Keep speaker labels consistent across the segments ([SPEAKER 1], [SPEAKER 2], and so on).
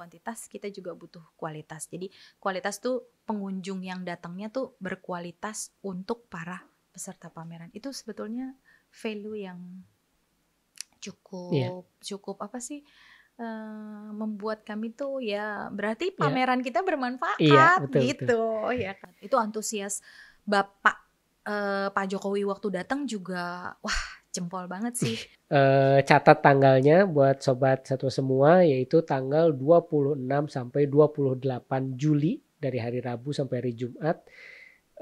[SPEAKER 1] kuantitas, kita juga butuh kualitas. Jadi kualitas tuh pengunjung yang datangnya tuh berkualitas untuk para peserta pameran. Itu sebetulnya value yang cukup yeah. cukup apa sih? Uh, membuat kami tuh ya berarti iya. pameran yeah. kita bermanfaat yeah, iya, betul, gitu betul. ya kan. Itu antusias Bapak uh, Pak Jokowi waktu datang juga wah jempol banget sih.
[SPEAKER 2] Uh, catat tanggalnya buat sobat satu semua yaitu tanggal 26 sampai 28 Juli dari hari Rabu sampai hari Jumat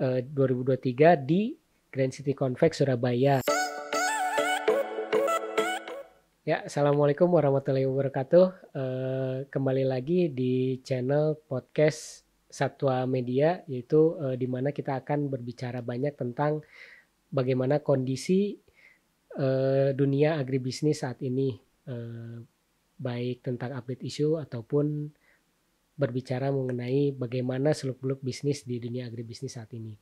[SPEAKER 2] eh, uh, 2023 di Grand City Convex Surabaya. Ya, assalamualaikum warahmatullahi wabarakatuh. Uh, kembali lagi di channel podcast Satwa Media, yaitu uh, di mana kita akan berbicara banyak tentang bagaimana kondisi Eh, dunia agribisnis saat ini eh, baik tentang update isu ataupun berbicara mengenai bagaimana seluk-beluk bisnis di dunia agribisnis saat ini.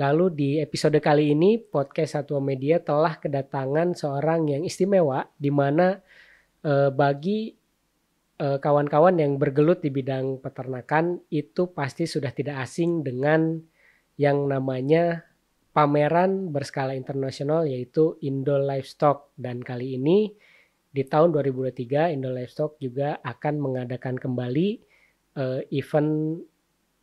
[SPEAKER 2] Lalu di episode kali ini podcast Satwa Media telah kedatangan seorang yang istimewa di mana eh, bagi eh, kawan-kawan yang bergelut di bidang peternakan itu pasti sudah tidak asing dengan yang namanya pameran berskala internasional yaitu Indo Livestock dan kali ini di tahun 2023 Indo Livestock juga akan mengadakan kembali uh, event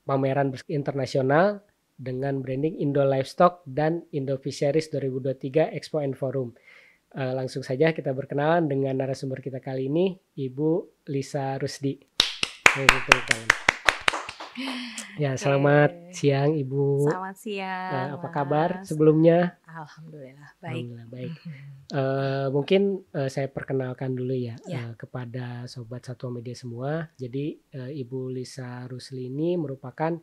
[SPEAKER 2] pameran internasional dengan branding Indo Livestock dan Indo Fisheries 2023 Expo and Forum. Uh, langsung saja kita berkenalan dengan narasumber kita kali ini, Ibu Lisa Rusdi. Terima kasih. Ya, selamat siang Ibu. Selamat siang. Nah, apa kabar sebelumnya?
[SPEAKER 1] Alhamdulillah baik. Alhamdulillah baik.
[SPEAKER 2] uh, mungkin uh, saya perkenalkan dulu ya, yeah. Ya. Uh, kepada sobat Satuan Media semua. Jadi uh, Ibu Lisa Rusli ini merupakan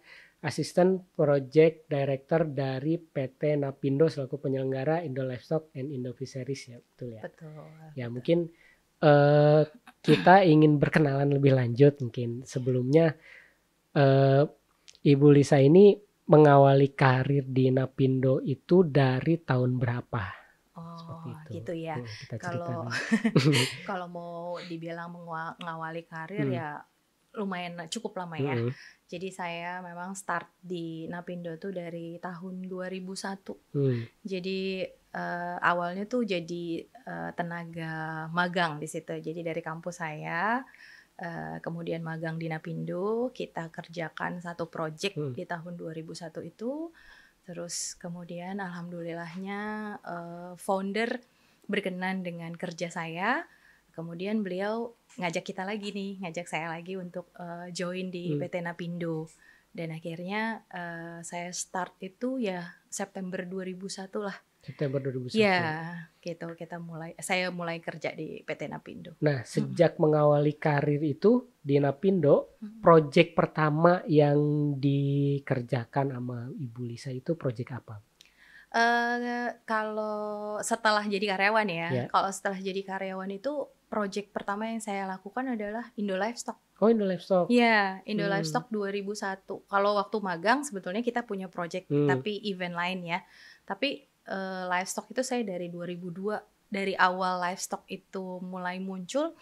[SPEAKER 2] asisten project director dari PT Napindo selaku penyelenggara Indo Livestock and Indo Fisheries ya, betul ya. Betul. Ya, mungkin uh, kita ingin berkenalan lebih lanjut mungkin sebelumnya uh, Ibu Lisa ini mengawali karir di Napindo itu dari tahun berapa?
[SPEAKER 1] Oh, itu. gitu ya. Iya, kalau kalau mau dibilang mengawali karir hmm. ya lumayan cukup lama ya. Hmm. Jadi saya memang start di Napindo itu dari tahun 2001. Hmm. Jadi uh, awalnya tuh jadi uh, tenaga magang di situ. Jadi dari kampus saya Eh, kemudian magang di Napindo, kita kerjakan satu project hmm. di tahun 2001 itu. Terus kemudian alhamdulillahnya uh, founder berkenan dengan kerja saya. Kemudian beliau ngajak kita lagi nih, ngajak saya lagi untuk uh, join di hmm. PT Napindo. Dan akhirnya uh, saya start itu ya September 2001 lah
[SPEAKER 2] September 2001. Iya,
[SPEAKER 1] gitu kita mulai saya mulai kerja di PT Napindo.
[SPEAKER 2] Nah, sejak hmm. mengawali karir itu di Napindo, hmm. proyek pertama yang dikerjakan sama Ibu Lisa itu proyek apa?
[SPEAKER 1] Uh, kalau setelah jadi karyawan ya, yeah. kalau setelah jadi karyawan itu proyek pertama yang saya lakukan adalah Indo Livestock.
[SPEAKER 2] Oh Indo Livestock. Iya yeah, Indo hmm. Livestock
[SPEAKER 1] 2001. Kalau waktu magang sebetulnya kita punya proyek hmm. tapi event lain ya. Tapi uh, livestock itu saya dari 2002 dari awal livestock itu mulai muncul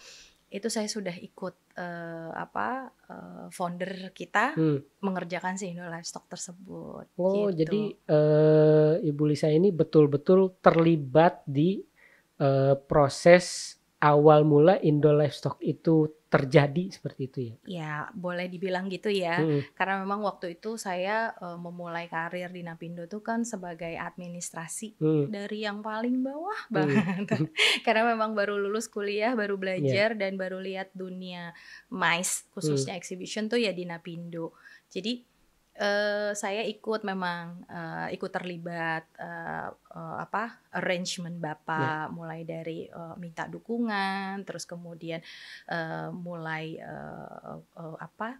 [SPEAKER 1] itu saya sudah ikut uh, apa uh, founder kita hmm. mengerjakan si Indo Livestock tersebut. Oh,
[SPEAKER 2] gitu. jadi uh, Ibu Lisa ini betul-betul terlibat di uh, proses awal mula Indo Livestock itu terjadi seperti itu ya?
[SPEAKER 1] Ya boleh dibilang gitu ya, hmm. karena memang waktu itu saya uh, memulai karir di Napindo itu kan sebagai administrasi hmm. dari yang paling bawah mm. banget, mm. karena memang baru lulus kuliah, baru iya. belajar yeah. dan baru lihat dunia MICE khususnya hmm. exhibition tuh ya di Napindo. Jadi uh, saya ikut memang uh, ikut terlibat uh, uh, apa arrangement bapak ya. mulai dari uh, minta dukungan terus kemudian uh, mulai uh, uh, apa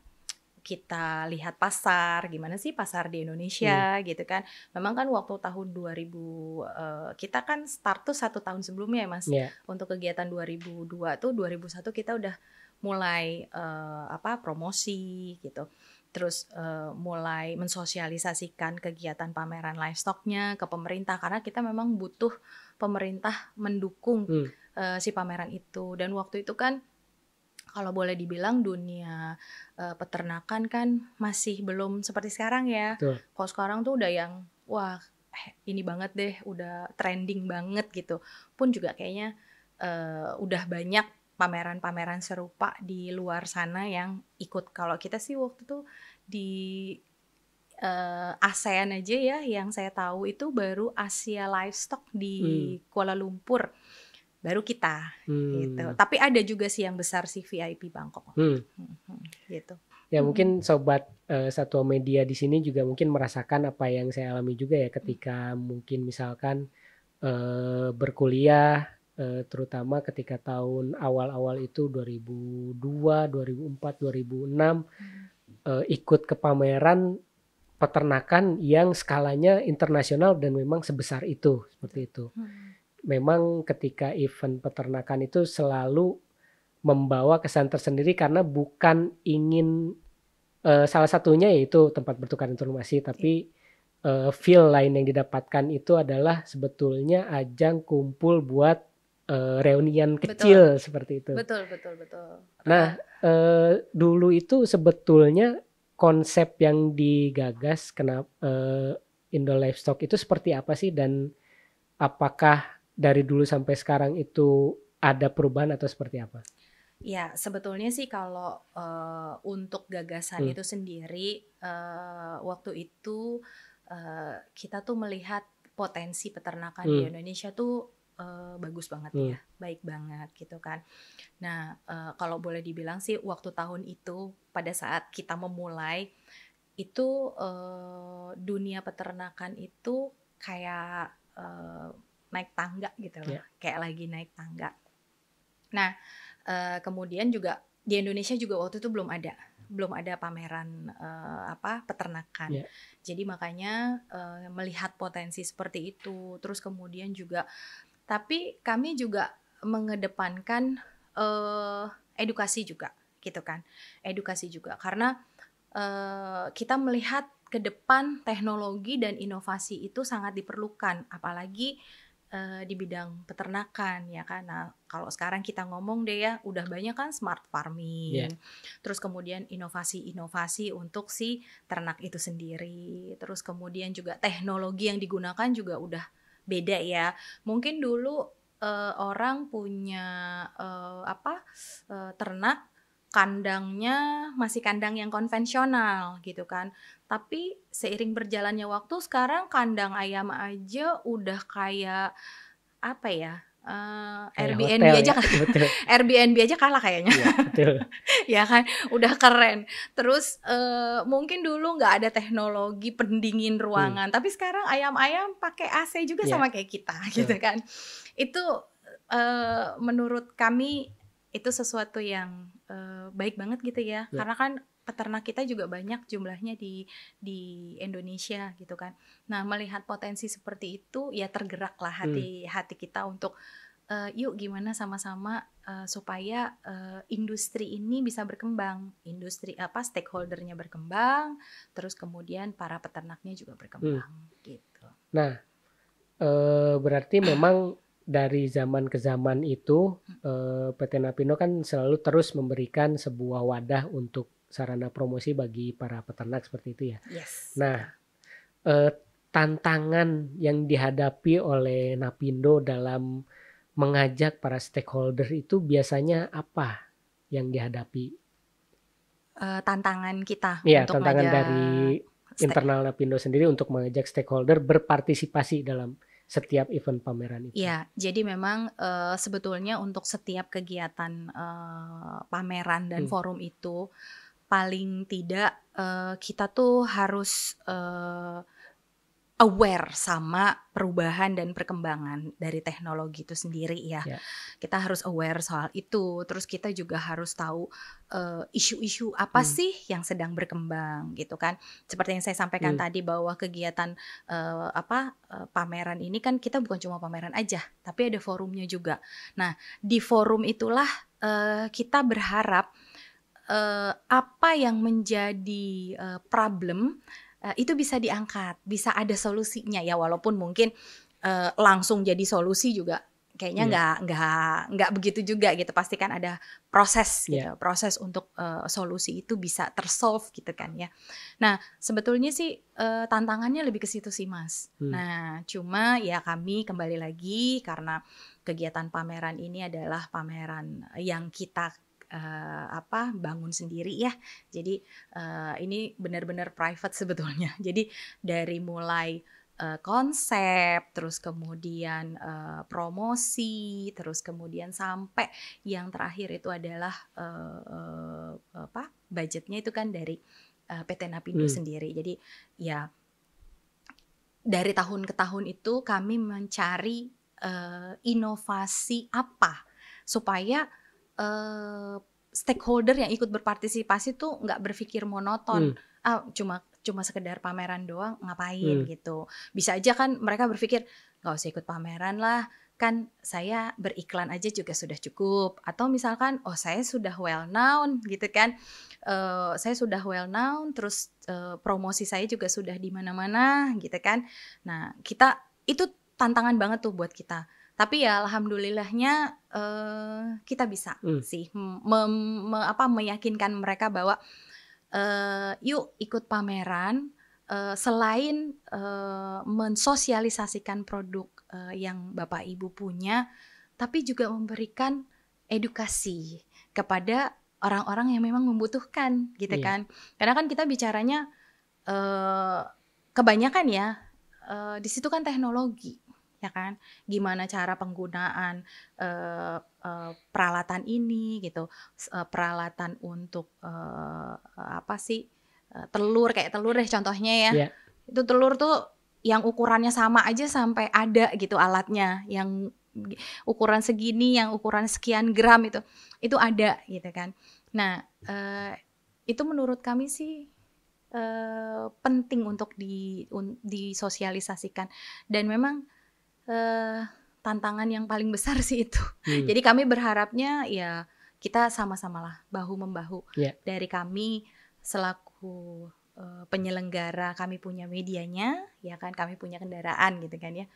[SPEAKER 1] kita lihat pasar gimana sih pasar di Indonesia hmm. gitu kan memang kan waktu tahun 2000 uh, kita kan start tuh satu tahun sebelumnya ya mas yeah. untuk kegiatan 2002 tuh 2001 kita udah mulai uh, apa promosi gitu terus uh, mulai mensosialisasikan kegiatan pameran livestocknya ke pemerintah karena kita memang butuh pemerintah mendukung hmm. uh, si pameran itu dan waktu itu kan kalau boleh dibilang dunia uh, peternakan kan masih belum seperti sekarang ya kalau sekarang tuh udah yang wah ini banget deh udah trending banget gitu pun juga kayaknya uh, udah banyak pameran-pameran serupa di luar sana yang ikut. Kalau kita sih waktu itu di uh, ASEAN aja ya, yang saya tahu itu baru Asia Livestock di hmm. Kuala Lumpur, baru kita
[SPEAKER 2] gitu. hmm. gitu. Tapi
[SPEAKER 1] ada juga sih yang besar sih VIP Bangkok,
[SPEAKER 2] hmm. hmm. gitu. Ya hmm. mungkin sobat uh, eh, Satwa Media di sini juga mungkin merasakan apa yang saya alami juga ya ketika mungkin misalkan uh, berkuliah Eh, terutama ketika tahun awal-awal itu 2002, 2004, 2006 uh, ikut ke pameran peternakan yang skalanya internasional dan memang sebesar itu seperti itu. Hmm. Memang ketika event peternakan itu selalu membawa kesan tersendiri karena bukan ingin uh, salah satunya yaitu tempat bertukar informasi tapi uh, feel lain yang didapatkan itu adalah sebetulnya ajang kumpul buat uh, reunian kecil betul. seperti itu. Betul, betul, betul. Nah, uh, dulu itu sebetulnya konsep yang digagas kenapa uh, eh, Indo Livestock itu seperti apa sih dan apakah dari dulu sampai sekarang itu ada perubahan atau seperti apa?
[SPEAKER 1] Ya, sebetulnya sih kalau uh, untuk gagasan hmm. itu sendiri uh, waktu itu uh, kita tuh melihat potensi peternakan hmm. di Indonesia tuh uh, bagus banget hmm. ya, baik banget gitu kan. Nah, uh, kalau boleh dibilang sih waktu tahun itu pada saat kita memulai itu uh, dunia peternakan itu kayak uh, naik tangga gitu loh, yeah. kayak lagi naik tangga. Nah, uh, kemudian juga di Indonesia juga waktu itu belum ada belum ada pameran uh, apa peternakan. Yeah. Jadi makanya uh, melihat potensi seperti itu, terus kemudian juga tapi kami juga mengedepankan uh, edukasi juga gitu kan edukasi juga karena uh, kita melihat ke depan teknologi dan inovasi itu sangat diperlukan apalagi uh, di bidang peternakan ya kan nah kalau sekarang kita ngomong deh ya udah banyak kan smart farming yeah. terus kemudian inovasi-inovasi untuk si ternak itu sendiri terus kemudian juga teknologi yang digunakan juga udah beda ya. Mungkin dulu uh, orang punya uh, apa uh, ternak kandangnya masih kandang yang konvensional gitu kan. Tapi seiring berjalannya waktu sekarang kandang ayam aja udah kayak apa ya? uh, Airbnb hotel, aja ya. kan betul. Airbnb aja kalah kayaknya ya, ya kan udah keren terus uh, mungkin dulu nggak ada teknologi pendingin hmm. ruangan hmm. tapi sekarang ayam-ayam pakai AC juga yeah. sama kayak kita betul. gitu kan itu uh, menurut kami itu sesuatu yang uh, baik banget gitu ya, ya. karena kan peternak kita juga banyak jumlahnya di di Indonesia gitu kan. Nah, melihat potensi seperti itu ya tergeraklah hati hmm. hati kita untuk uh, yuk gimana sama-sama uh, supaya uh, industri ini bisa berkembang. Industri apa stakeholdernya berkembang, terus kemudian para peternaknya juga hmm. berkembang
[SPEAKER 2] hmm. gitu. Nah, uh, berarti memang dari zaman ke zaman itu hmm. PT Napino kan selalu terus memberikan sebuah wadah untuk sarana promosi bagi para peternak seperti itu ya. Yes. Nah, eh, tantangan yang dihadapi oleh Napindo dalam mengajak para stakeholder itu biasanya apa yang dihadapi?
[SPEAKER 1] Uh, tantangan kita. Iya, tantangan dari
[SPEAKER 2] internal Napindo sendiri untuk mengajak stakeholder berpartisipasi dalam setiap event pameran itu.
[SPEAKER 1] Iya, jadi memang uh, sebetulnya untuk setiap kegiatan uh, pameran dan hmm. forum itu paling tidak uh, kita tuh harus uh, aware sama perubahan dan perkembangan dari teknologi itu sendiri ya. Yeah. Kita harus aware soal itu. Terus kita juga harus tahu eh, isu-isu uh, apa hmm. sih yang sedang berkembang gitu kan. Seperti yang saya sampaikan hmm. tadi bahwa kegiatan uh, apa uh, pameran ini kan kita bukan cuma pameran aja, tapi ada forumnya juga. Nah, di forum itulah uh, kita berharap uh, apa yang menjadi uh, problem uh, itu bisa diangkat, bisa ada solusinya ya walaupun mungkin uh, langsung jadi solusi juga kayaknya iya. nggak yeah. nggak nggak begitu juga gitu pasti kan ada proses iya. gitu yeah. proses untuk uh, solusi itu bisa tersolve gitu kan ya nah sebetulnya sih uh, tantangannya lebih ke situ sih mas hmm. nah cuma ya kami kembali lagi karena kegiatan pameran ini adalah pameran yang kita uh, apa bangun sendiri ya. Jadi uh, ini benar-benar private sebetulnya. Jadi dari mulai eh, konsep, terus kemudian uh, promosi, terus kemudian sampai yang terakhir itu adalah uh, uh, apa budgetnya itu kan dari uh, PT Napindo hmm. sendiri. Jadi ya dari tahun ke tahun itu kami mencari uh, inovasi apa supaya uh, stakeholder yang ikut berpartisipasi tuh nggak berpikir monoton. Hmm. Ah, cuma cuma sekedar pameran doang ngapain hmm. gitu. Bisa aja kan mereka berpikir nggak usah ikut pameran lah, kan saya beriklan aja juga sudah cukup atau misalkan oh saya sudah well known gitu kan uh, saya sudah well known terus uh, promosi saya juga sudah di mana-mana gitu kan nah kita itu tantangan banget tuh buat kita tapi ya alhamdulillahnya uh, kita bisa hmm. sih mem, me, apa meyakinkan mereka bahwa uh, yuk ikut pameran uh, selain uh, mensosialisasikan produk uh, yang Bapak Ibu punya tapi juga memberikan edukasi kepada orang-orang yang memang membutuhkan gitu yeah. kan karena kan kita bicaranya uh, kebanyakan ya uh, di situ kan teknologi ya kan? Gimana cara penggunaan uh, uh, peralatan ini gitu, uh, peralatan untuk uh, apa sih? telur kayak telur deh contohnya ya. Yeah. Itu telur tuh yang ukurannya sama aja sampai ada gitu alatnya yang ukuran segini yang ukuran sekian gram itu itu ada gitu kan nah eh, itu menurut kami sih eh, penting untuk di un, disosialisasikan dan memang Eh, tantangan yang paling besar sih itu. Hmm. Jadi kami berharapnya ya kita sama-samalah bahu membahu yeah. dari kami selaku uh, penyelenggara kami punya medianya ya kan kami punya kendaraan gitu kan ya.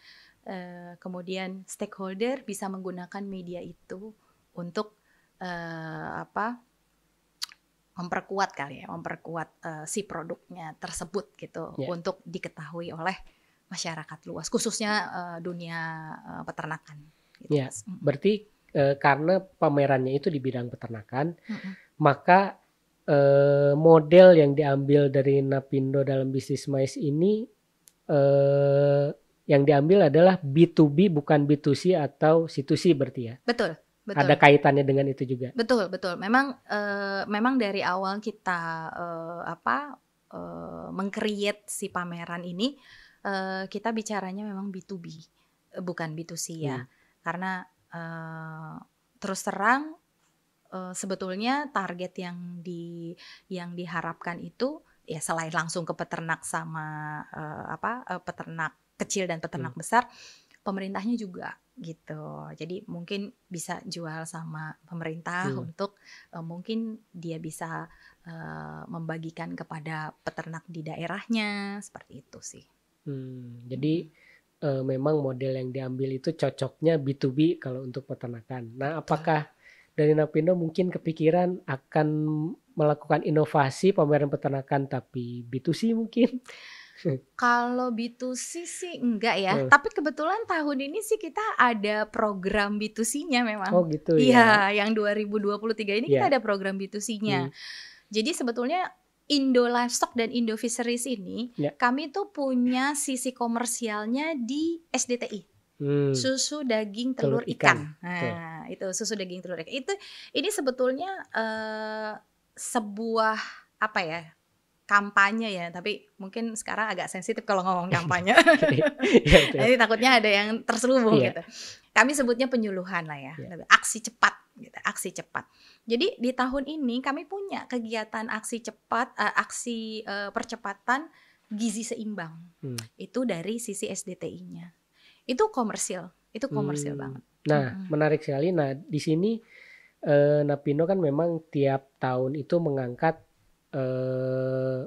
[SPEAKER 1] Uh, kemudian stakeholder bisa menggunakan media itu untuk uh, apa memperkuat kali ya memperkuat uh, si produknya tersebut gitu yeah. untuk diketahui oleh masyarakat luas, khususnya uh, dunia uh, peternakan.
[SPEAKER 2] Gitu. Ya, berarti uh, karena pamerannya itu di bidang peternakan, mm -hmm. maka uh, model yang diambil dari Napindo dalam bisnis mais ini uh, yang diambil adalah B2B bukan B2C atau C2C berarti ya.
[SPEAKER 1] Betul. Betul. Ada
[SPEAKER 2] kaitannya dengan itu juga.
[SPEAKER 1] Betul, betul. Memang, uh, memang dari awal kita uh, apa uh, mengcreate si pameran ini, Eh, kita bicaranya memang B2B, eh, bukan B2C ya. Hmm. Karena uh, terus terang uh, sebetulnya target yang di yang diharapkan itu ya selain langsung ke peternak sama uh, apa uh, peternak kecil dan peternak hmm. besar, pemerintahnya juga gitu. Jadi mungkin bisa jual sama pemerintah hmm. untuk uh, mungkin dia bisa uh, membagikan kepada peternak di daerahnya seperti itu sih.
[SPEAKER 2] Hmm, jadi e, memang model yang diambil itu cocoknya B2B kalau untuk peternakan. Nah, apakah dari Napindo mungkin kepikiran akan melakukan inovasi pameran peternakan tapi B2C mungkin?
[SPEAKER 1] Kalau B2C sih enggak ya, hmm. tapi kebetulan tahun ini sih kita ada program B2C-nya memang. Oh gitu ya. Iya, yang 2023 ini yeah. kita iya. ada program B2C-nya. Hmm. Jadi sebetulnya Indo Livestock dan Indo Fisheries ini, yeah. kami tuh punya sisi komersialnya di SDTI.
[SPEAKER 2] Hmm. susu
[SPEAKER 1] daging telur, telur ikan, ikan. nah okay. itu susu daging telur ikan itu ini sebetulnya uh, sebuah apa ya kampanye ya tapi mungkin sekarang agak sensitif kalau ngomong kampanye nanti iya, iya. takutnya ada yang terselubung yeah. gitu kami sebutnya penyuluhan lah ya yeah. aksi cepat aksi cepat. Jadi di tahun ini kami punya kegiatan aksi cepat, uh, aksi uh, percepatan gizi seimbang. Hmm. Itu dari sisi SDTI-nya. Itu komersil, itu komersil hmm. banget.
[SPEAKER 2] Nah, hmm. menarik sekali. Nah, di sini uh, Napino kan memang tiap tahun itu mengangkat uh,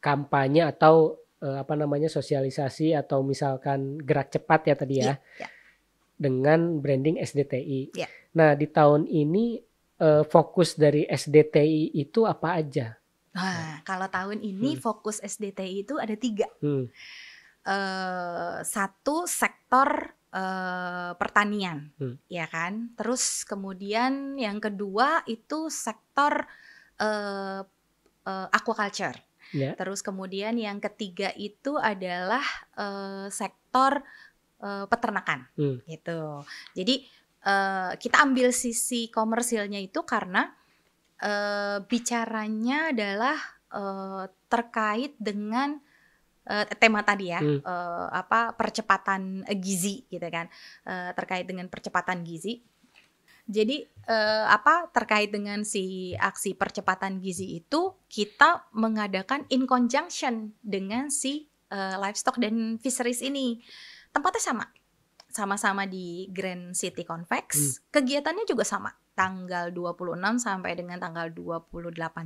[SPEAKER 2] kampanye atau uh, apa namanya sosialisasi atau misalkan gerak cepat ya tadi ya. Yeah, yeah. Dengan branding SDTI. Yeah. Nah, di tahun ini uh, fokus dari SDTI itu apa aja?
[SPEAKER 1] Nah, kalau tahun ini hmm. fokus SDTI itu ada tiga. Hmm. Uh, satu sektor uh, pertanian, hmm. ya kan. Terus kemudian yang kedua itu sektor uh, uh, aquaculture. Yeah. Terus kemudian yang ketiga itu adalah uh, sektor uh, peternakan, hmm. gitu. Jadi Eh, kita ambil sisi komersilnya itu karena uh, bicaranya adalah uh, terkait dengan uh, tema tadi ya hmm. uh, apa percepatan gizi gitu kan uh, terkait dengan percepatan gizi jadi eh, apa terkait dengan si aksi percepatan gizi itu kita mengadakan in conjunction dengan si eh, livestock dan fisheries ini. Tempatnya sama sama-sama di Grand City Convex. Hmm. Kegiatannya juga sama, tanggal 26 sampai dengan tanggal 28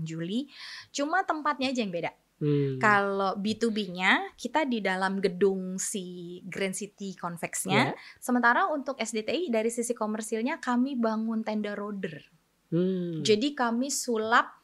[SPEAKER 1] Juli. Cuma tempatnya aja yang beda. Hmm. Kalau B2B-nya kita di dalam gedung si Grand City Convex-nya. Yeah. Sementara untuk SDTI dari sisi komersilnya kami bangun tenda roder.
[SPEAKER 2] Hmm. Jadi
[SPEAKER 1] kami sulap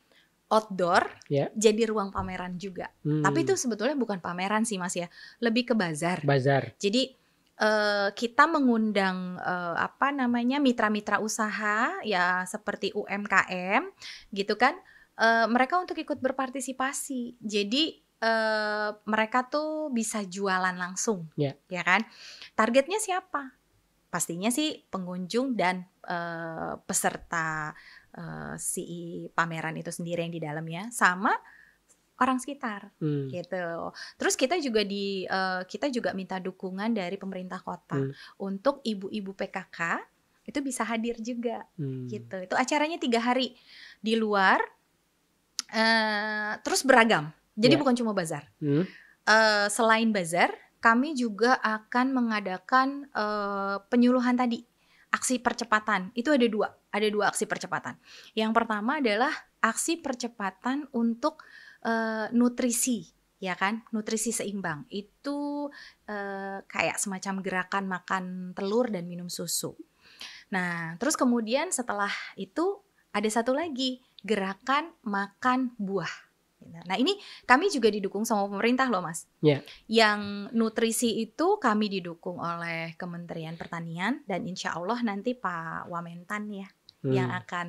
[SPEAKER 1] outdoor yeah. jadi ruang pameran juga. Hmm. Tapi itu sebetulnya bukan pameran sih Mas ya, lebih ke bazar. Bazar. Jadi Eh, kita mengundang uh, apa namanya mitra-mitra usaha ya seperti UMKM gitu kan uh, mereka untuk ikut berpartisipasi jadi uh, mereka tuh bisa jualan langsung yeah. ya kan targetnya siapa pastinya sih pengunjung dan uh, peserta uh, si pameran itu sendiri yang di dalamnya sama orang sekitar hmm. gitu. Terus kita juga di uh, kita juga minta dukungan dari pemerintah kota hmm. untuk ibu-ibu PKK itu bisa hadir juga hmm. gitu. Itu acaranya tiga hari di luar uh, terus beragam. Jadi yeah. bukan cuma bazar. Hmm. Uh, selain bazar, kami juga akan mengadakan uh, penyuluhan tadi aksi percepatan. Itu ada dua, ada dua aksi percepatan. Yang pertama adalah aksi percepatan untuk Eh, nutrisi ya kan nutrisi seimbang itu uh, kayak semacam gerakan makan telur dan minum susu nah terus kemudian setelah itu ada satu lagi gerakan makan buah Nah ini kami juga didukung sama pemerintah loh mas. Yeah. Yang nutrisi itu kami didukung oleh Kementerian Pertanian dan insya Allah nanti Pak Wamentan ya
[SPEAKER 2] hmm. yang akan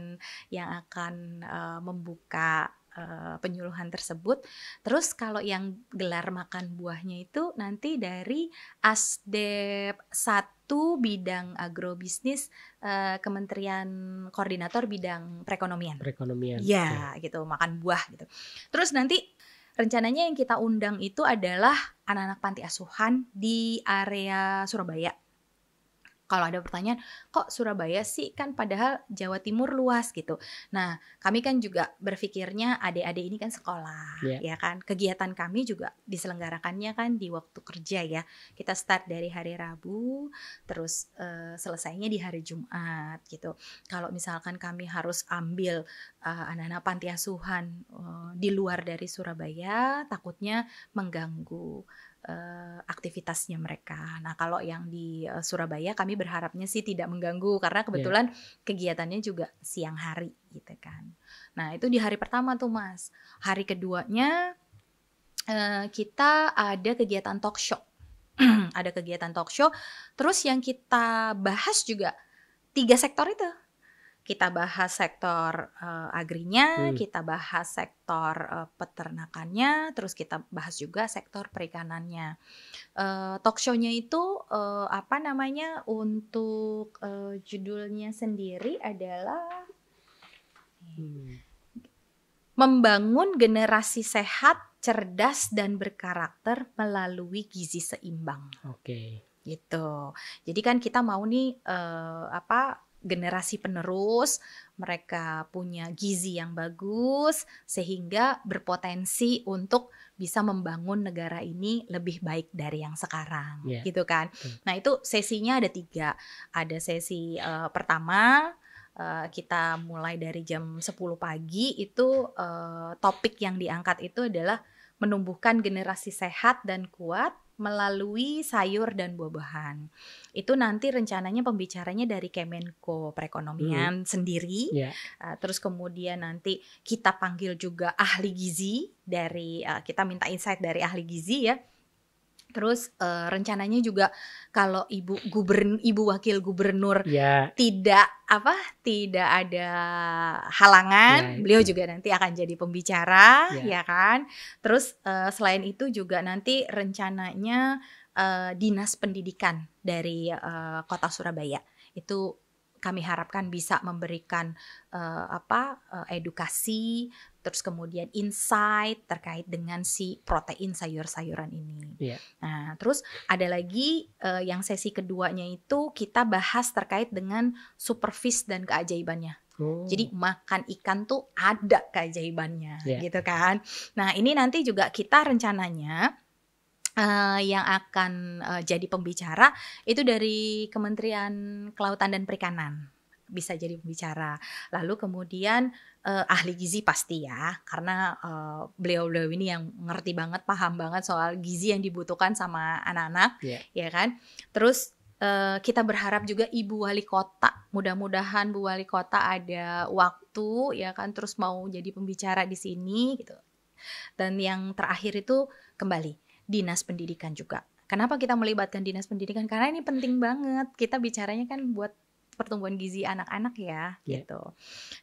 [SPEAKER 1] yang akan uh, membuka Eh, penyuluhan tersebut. Terus kalau yang gelar makan buahnya itu nanti dari ASDEP 1 bidang agrobisnis uh, Kementerian Koordinator Bidang Perekonomian.
[SPEAKER 2] Perekonomian. Ya, ya,
[SPEAKER 1] gitu, makan buah gitu. Terus nanti rencananya yang kita undang itu adalah anak-anak panti asuhan di area Surabaya kalau ada pertanyaan, kok Surabaya sih kan padahal Jawa Timur luas gitu. Nah, kami kan juga berpikirnya adik-adik ini kan sekolah, yeah. ya kan. Kegiatan kami juga diselenggarakannya kan di waktu kerja ya. Kita start dari hari Rabu, terus uh, selesainya di hari Jumat gitu. Kalau misalkan kami harus ambil uh, anak-anak panti asuhan uh, di luar dari Surabaya, takutnya mengganggu Eh, aktivitasnya mereka. Nah, kalau yang di uh, Surabaya kami berharapnya sih tidak mengganggu karena iya. kebetulan yeah. kegiatannya juga siang hari gitu kan. Nah, itu di hari pertama tuh, Mas. Hari keduanya uh, kita ada kegiatan talk show. ada kegiatan talk show. Terus yang kita bahas juga tiga sektor itu kita bahas sektor uh, agrinya, hmm. kita bahas sektor uh, peternakannya, terus kita bahas juga sektor perikanannya. Uh, talk show-nya itu uh, apa namanya? Untuk uh, judulnya sendiri adalah hmm. membangun generasi sehat, cerdas dan berkarakter melalui gizi seimbang. Oke. Okay. Gitu. Jadi kan kita mau nih uh, apa generasi penerus, mereka punya gizi yang bagus sehingga berpotensi untuk bisa membangun negara ini lebih baik dari yang sekarang, yeah. gitu kan? Hmm. Nah itu sesinya ada tiga, ada sesi uh, pertama Uh, kita mulai dari jam 10 pagi itu uh, topik yang diangkat itu adalah menumbuhkan generasi sehat dan kuat melalui sayur dan buah-buahan. Itu nanti rencananya pembicaranya dari Kemenko Perekonomian hmm. sendiri. Yeah. Ya. Uh, terus kemudian nanti kita panggil juga ahli gizi dari uh, kita minta insight dari ahli gizi ya Terus uh, rencananya juga kalau ibu gubern ibu wakil gubernur yeah. tidak apa tidak ada halangan, yeah, beliau iya. juga nanti akan jadi pembicara, ya, ya kan. Terus uh, selain itu juga nanti rencananya uh, dinas pendidikan dari uh, kota Surabaya itu kami harapkan bisa memberikan uh, apa uh, edukasi terus kemudian insight terkait dengan si protein sayur-sayuran ini. Yeah. Nah, terus ada lagi uh, yang sesi keduanya itu kita bahas terkait dengan superfish dan keajaibannya. Oh. Jadi makan ikan tuh ada keajaibannya, yeah. gitu kan? Nah, ini nanti juga kita rencananya uh, yang akan uh, jadi pembicara itu dari Kementerian Kelautan dan Perikanan bisa jadi pembicara. Lalu kemudian uh, ahli gizi pasti ya karena beliau eh, beliau-beliau ini yang ngerti banget paham banget soal gizi yang dibutuhkan sama anak-anak yeah. ya kan terus uh, kita berharap juga ibu wali kota mudah-mudahan bu wali kota ada waktu ya kan terus mau jadi pembicara di sini gitu dan yang terakhir itu kembali dinas pendidikan juga Kenapa kita melibatkan dinas pendidikan? Karena ini penting banget. Kita bicaranya kan buat pertumbuhan gizi anak-anak ya yeah. gitu.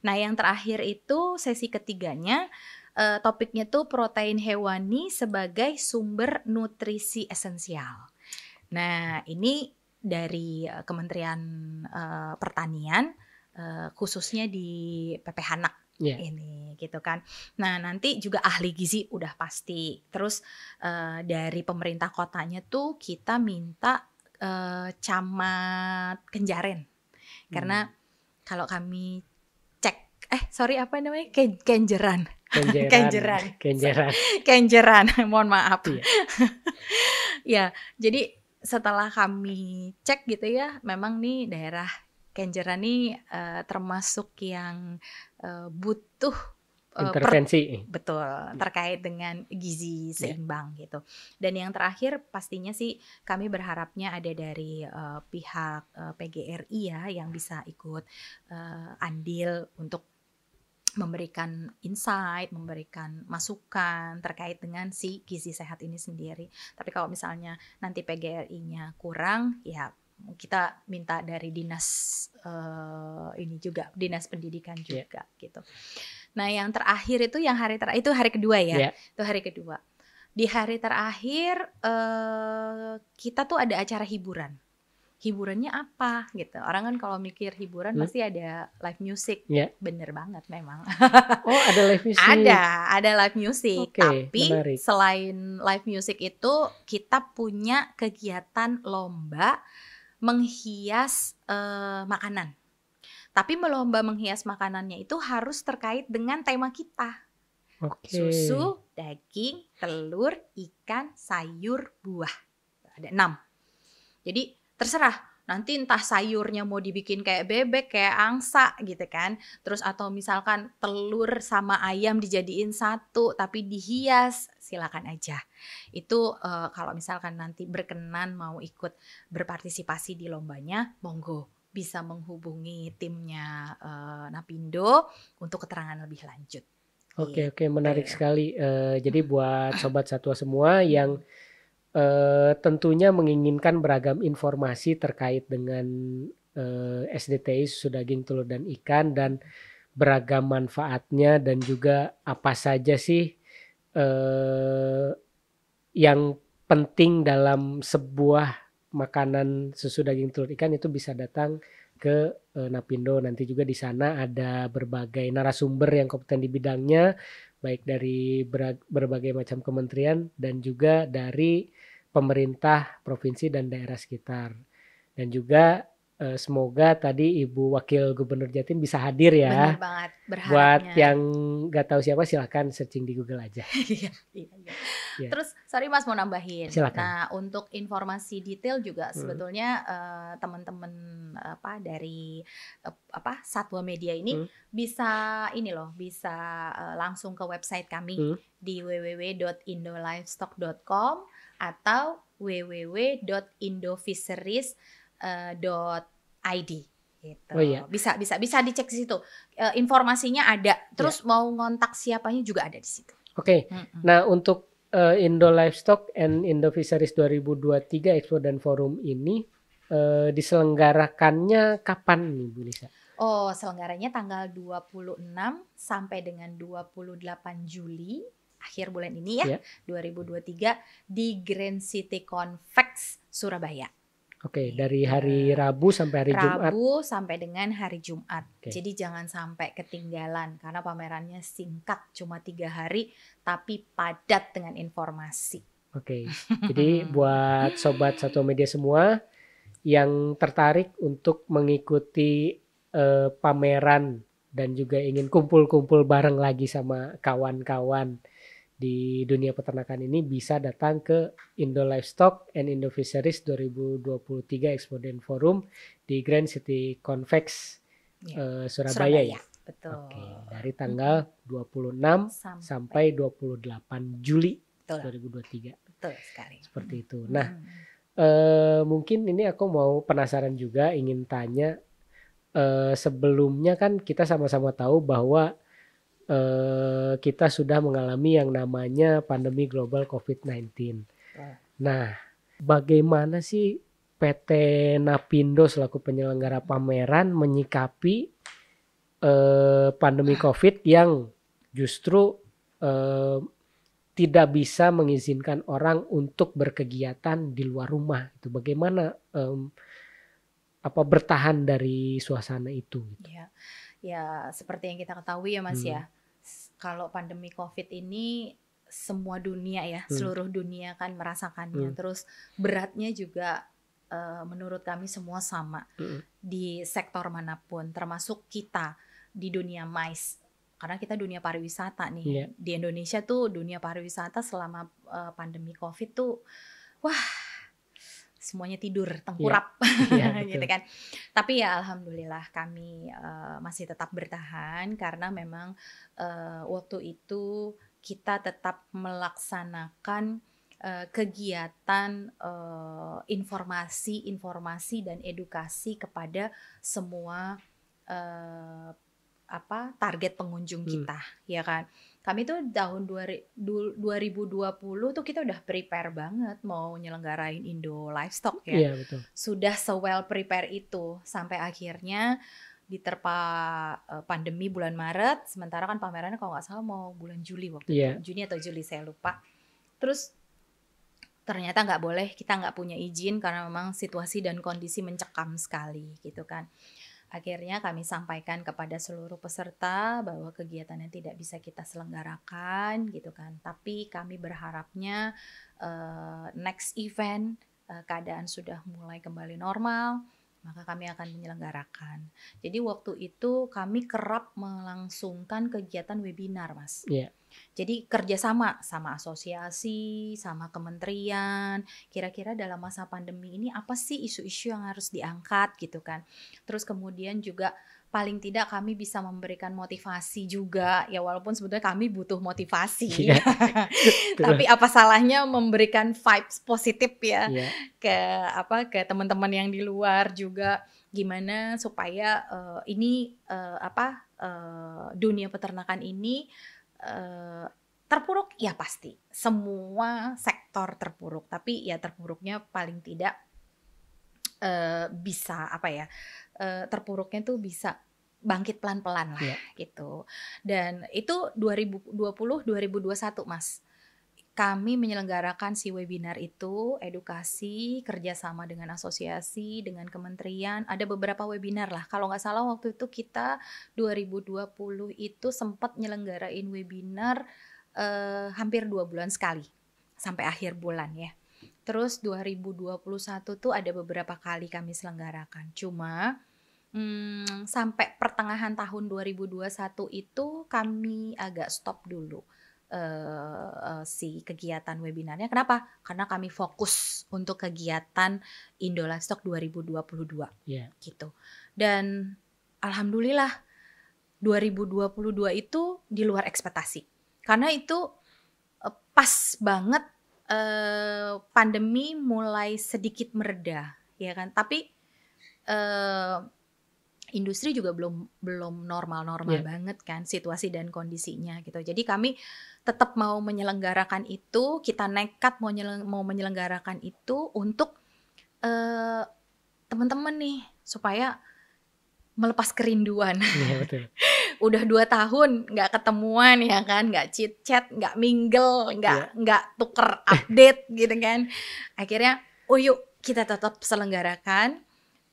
[SPEAKER 1] Nah, yang terakhir itu sesi ketiganya uh, topiknya tuh protein hewani sebagai sumber nutrisi esensial. Nah, ini dari eh, Kementerian uh, Pertanian uh, khususnya di PPH Anak yeah. ini gitu kan. Nah nanti juga ahli gizi udah pasti. Terus uh, dari pemerintah kotanya tuh kita minta uh, camat Kenjaren karena hmm. kalau kami cek eh sorry apa namanya Ken kenjeran.
[SPEAKER 2] Kenjeran. kenjeran.
[SPEAKER 1] Kenjeran. Mohon maaf. ya ya, jadi setelah kami cek gitu ya, memang nih daerah Kenjeran nih uh, termasuk yang uh, butuh
[SPEAKER 2] Eh, intervensi per,
[SPEAKER 1] betul hmm. terkait dengan gizi ya. seimbang yeah. gitu dan yang terakhir pastinya sih kami berharapnya ada dari uh, pihak uh, eh, PGRI ya yang bisa ikut uh, andil untuk memberikan insight, memberikan masukan terkait dengan si gizi sehat ini sendiri. Tapi kalau misalnya nanti PGRI-nya kurang, ya kita minta dari dinas uh, ini juga, dinas pendidikan ya. juga yeah. gitu. Nah, yang terakhir itu yang hari terakhir itu hari kedua ya. Yeah. Itu hari kedua. Di hari terakhir uh, kita tuh ada acara hiburan. Hiburannya apa gitu? Orang kan kalau mikir hiburan hmm? pasti ada live music. Yeah. Bener banget memang.
[SPEAKER 2] oh, ada live music. Ada,
[SPEAKER 1] ada live music. Okay, Tapi menarik. selain live music itu kita punya kegiatan lomba menghias uh, makanan. Tapi melomba menghias makanannya itu harus terkait dengan tema kita.
[SPEAKER 2] Okay. Susu,
[SPEAKER 1] daging, telur, ikan, sayur, buah. Ada enam. Jadi terserah nanti entah sayurnya mau dibikin kayak bebek kayak angsa gitu kan terus atau misalkan telur sama ayam dijadiin satu tapi dihias silakan aja itu uh, kalau misalkan nanti berkenan mau ikut berpartisipasi di lombanya monggo bisa menghubungi timnya uh, Napindo untuk keterangan lebih lanjut. Oke
[SPEAKER 2] okay, oke okay, gitu. menarik sekali. Uh, jadi buat sobat satwa semua yang uh, tentunya menginginkan beragam informasi terkait dengan uh, SDTI susu daging telur dan ikan dan beragam manfaatnya dan juga apa saja sih uh, yang penting dalam sebuah makanan susu daging telur ikan itu bisa datang ke eh, Napindo. Nanti juga di sana ada berbagai narasumber yang kompeten di bidangnya, baik dari berbagai macam kementerian dan juga dari pemerintah provinsi dan daerah sekitar. Dan juga Eh, semoga tadi Ibu Wakil Gubernur Jatim bisa hadir ya. Benar banget, berharapnya. Buat yang nggak tahu siapa silahkan searching di Google aja. Iya, iya, iya. iya, Terus
[SPEAKER 1] sorry Mas mau nambahin. Silakan. Nah, untuk informasi detail juga hmm. sebetulnya uh, teman-teman apa dari uh, apa Satwa Media ini hmm. bisa ini loh, bisa uh, langsung ke website kami hmm. di www.indolivestock.com atau www.indofisheries.com Eh, dot id gitu.
[SPEAKER 2] Oh iya. Bisa
[SPEAKER 1] bisa bisa dicek di situ. Eh, informasinya ada. Terus yeah. mau ngontak siapanya juga ada di situ.
[SPEAKER 2] Oke. Okay. Mm -hmm. Nah, untuk uh, Indo Livestock and Indo Fisheries 2023 Expo dan Forum ini uh, diselenggarakannya kapan nih, Bu Lisa?
[SPEAKER 1] Oh, selenggaranya tanggal 26 sampai dengan 28 Juli akhir bulan ini ya, yeah. 2023 di Grand City Convex Surabaya.
[SPEAKER 2] Oke, okay, dari iya. hari Rabu sampai hari Rabu Jumat. Rabu
[SPEAKER 1] sampai dengan hari Jumat. Okay. Jadi jangan sampai ketinggalan karena pamerannya singkat cuma tiga hari tapi padat dengan informasi.
[SPEAKER 2] Oke, okay. jadi buat sobat satu media semua yang tertarik untuk mengikuti uh, pameran dan juga ingin kumpul-kumpul bareng lagi sama kawan-kawan di dunia peternakan ini bisa datang ke Indo Livestock and Indo Fisheries 2023 Expo dan Forum di Grand City Convex ya, eh, Surabaya, Surabaya ya. Betul. Oke, dari tanggal 26 sampai, sampai 28 Juli Betul. 2023. Betul sekali. Seperti itu. Nah, hmm. eh, mungkin ini aku mau penasaran juga ingin tanya eh, sebelumnya kan kita sama-sama tahu bahwa eh, kita sudah mengalami yang namanya pandemi global COVID-19. Nah, bagaimana sih PT Napindo selaku penyelenggara pameran menyikapi eh, pandemi COVID yang justru eh, tidak bisa mengizinkan orang untuk berkegiatan di luar rumah itu bagaimana Eh, apa bertahan dari suasana itu gitu?
[SPEAKER 1] Yeah ya seperti yang kita ketahui ya Mas ya. hmm. ya. Kalau pandemi Covid ini semua dunia ya, hmm. seluruh dunia kan merasakannya. Hmm. Terus beratnya juga uh, menurut kami semua sama hmm. di sektor manapun, termasuk kita di dunia mais. Karena kita dunia pariwisata nih. Yeah. Di Indonesia tuh dunia pariwisata selama uh, pandemi Covid tuh wah semuanya tidur iya. tengkurap yeah. yeah, gitu kan tapi ya alhamdulillah kami uh, masih tetap bertahan karena memang uh, waktu itu kita tetap melaksanakan eh, kegiatan informasi-informasi dan edukasi kepada semua uh, apa target pengunjung hmm. kita hmm. ya kan kami tuh tahun 2020 tuh kita udah prepare banget mau nyelenggarain Indo Livestock ya. Iya, betul. Sudah so well prepare itu sampai akhirnya diterpa eh, pandemi bulan Maret, sementara kan pamerannya kalau nggak salah mau bulan Juli waktu yeah. itu, iya. Juni atau Juli saya lupa. Terus ternyata nggak boleh, kita nggak punya izin karena memang situasi dan kondisi mencekam sekali gitu kan. Akhirnya kami sampaikan kepada seluruh peserta bahwa kegiatannya tidak bisa kita selenggarakan gitu kan. Tapi kami berharapnya uh, next event uh, keadaan sudah mulai kembali normal maka kami akan menyelenggarakan. Jadi waktu itu kami kerap melangsungkan kegiatan webinar, Mas. Yeah jadi kerjasama sama asosiasi, sama kementerian. Kira-kira dalam masa pandemi ini apa sih isu-isu yang harus diangkat gitu kan? Terus kemudian juga paling tidak kami bisa memberikan motivasi juga ya walaupun sebetulnya kami butuh motivasi yeah. tapi apa salahnya memberikan vibes positif ya yeah. ke apa ke teman-teman yang di luar juga gimana supaya uh, ini uh, apa uh, dunia peternakan ini uh, Eh, terpuruk ya pasti semua sektor terpuruk tapi ya terpuruknya paling tidak uh, bisa apa ya uh, terpuruknya tuh bisa bangkit pelan-pelan lah yeah. gitu dan itu 2020 2021 mas kami menyelenggarakan si webinar itu edukasi kerjasama dengan asosiasi dengan kementerian ada beberapa webinar lah kalau nggak salah waktu itu kita 2020 itu sempat nyelenggarain webinar eh, hampir dua bulan sekali sampai akhir bulan ya terus 2021 tuh ada beberapa kali kami selenggarakan cuma hmm, sampai pertengahan tahun 2021 itu kami agak stop dulu uh, uh, si kegiatan webinarnya. Kenapa? Karena kami fokus untuk kegiatan Indo Livestock 2022. Yeah. Gitu. Dan alhamdulillah 2022 itu di luar ekspektasi. Karena itu uh, pas banget uh, pandemi mulai sedikit mereda, ya kan? Tapi uh, industri juga belum belum normal-normal yeah. banget kan situasi dan kondisinya gitu. Jadi kami tetap mau menyelenggarakan itu, kita nekat mau nyeleng, mau menyelenggarakan itu untuk uh, teman-teman nih supaya melepas kerinduan. Iya betul. Udah dua tahun nggak ketemuan ya kan, nggak chit chat, nggak mingle, nggak yeah. nggak tuker update gitu kan. Akhirnya, oh yuk kita tetap selenggarakan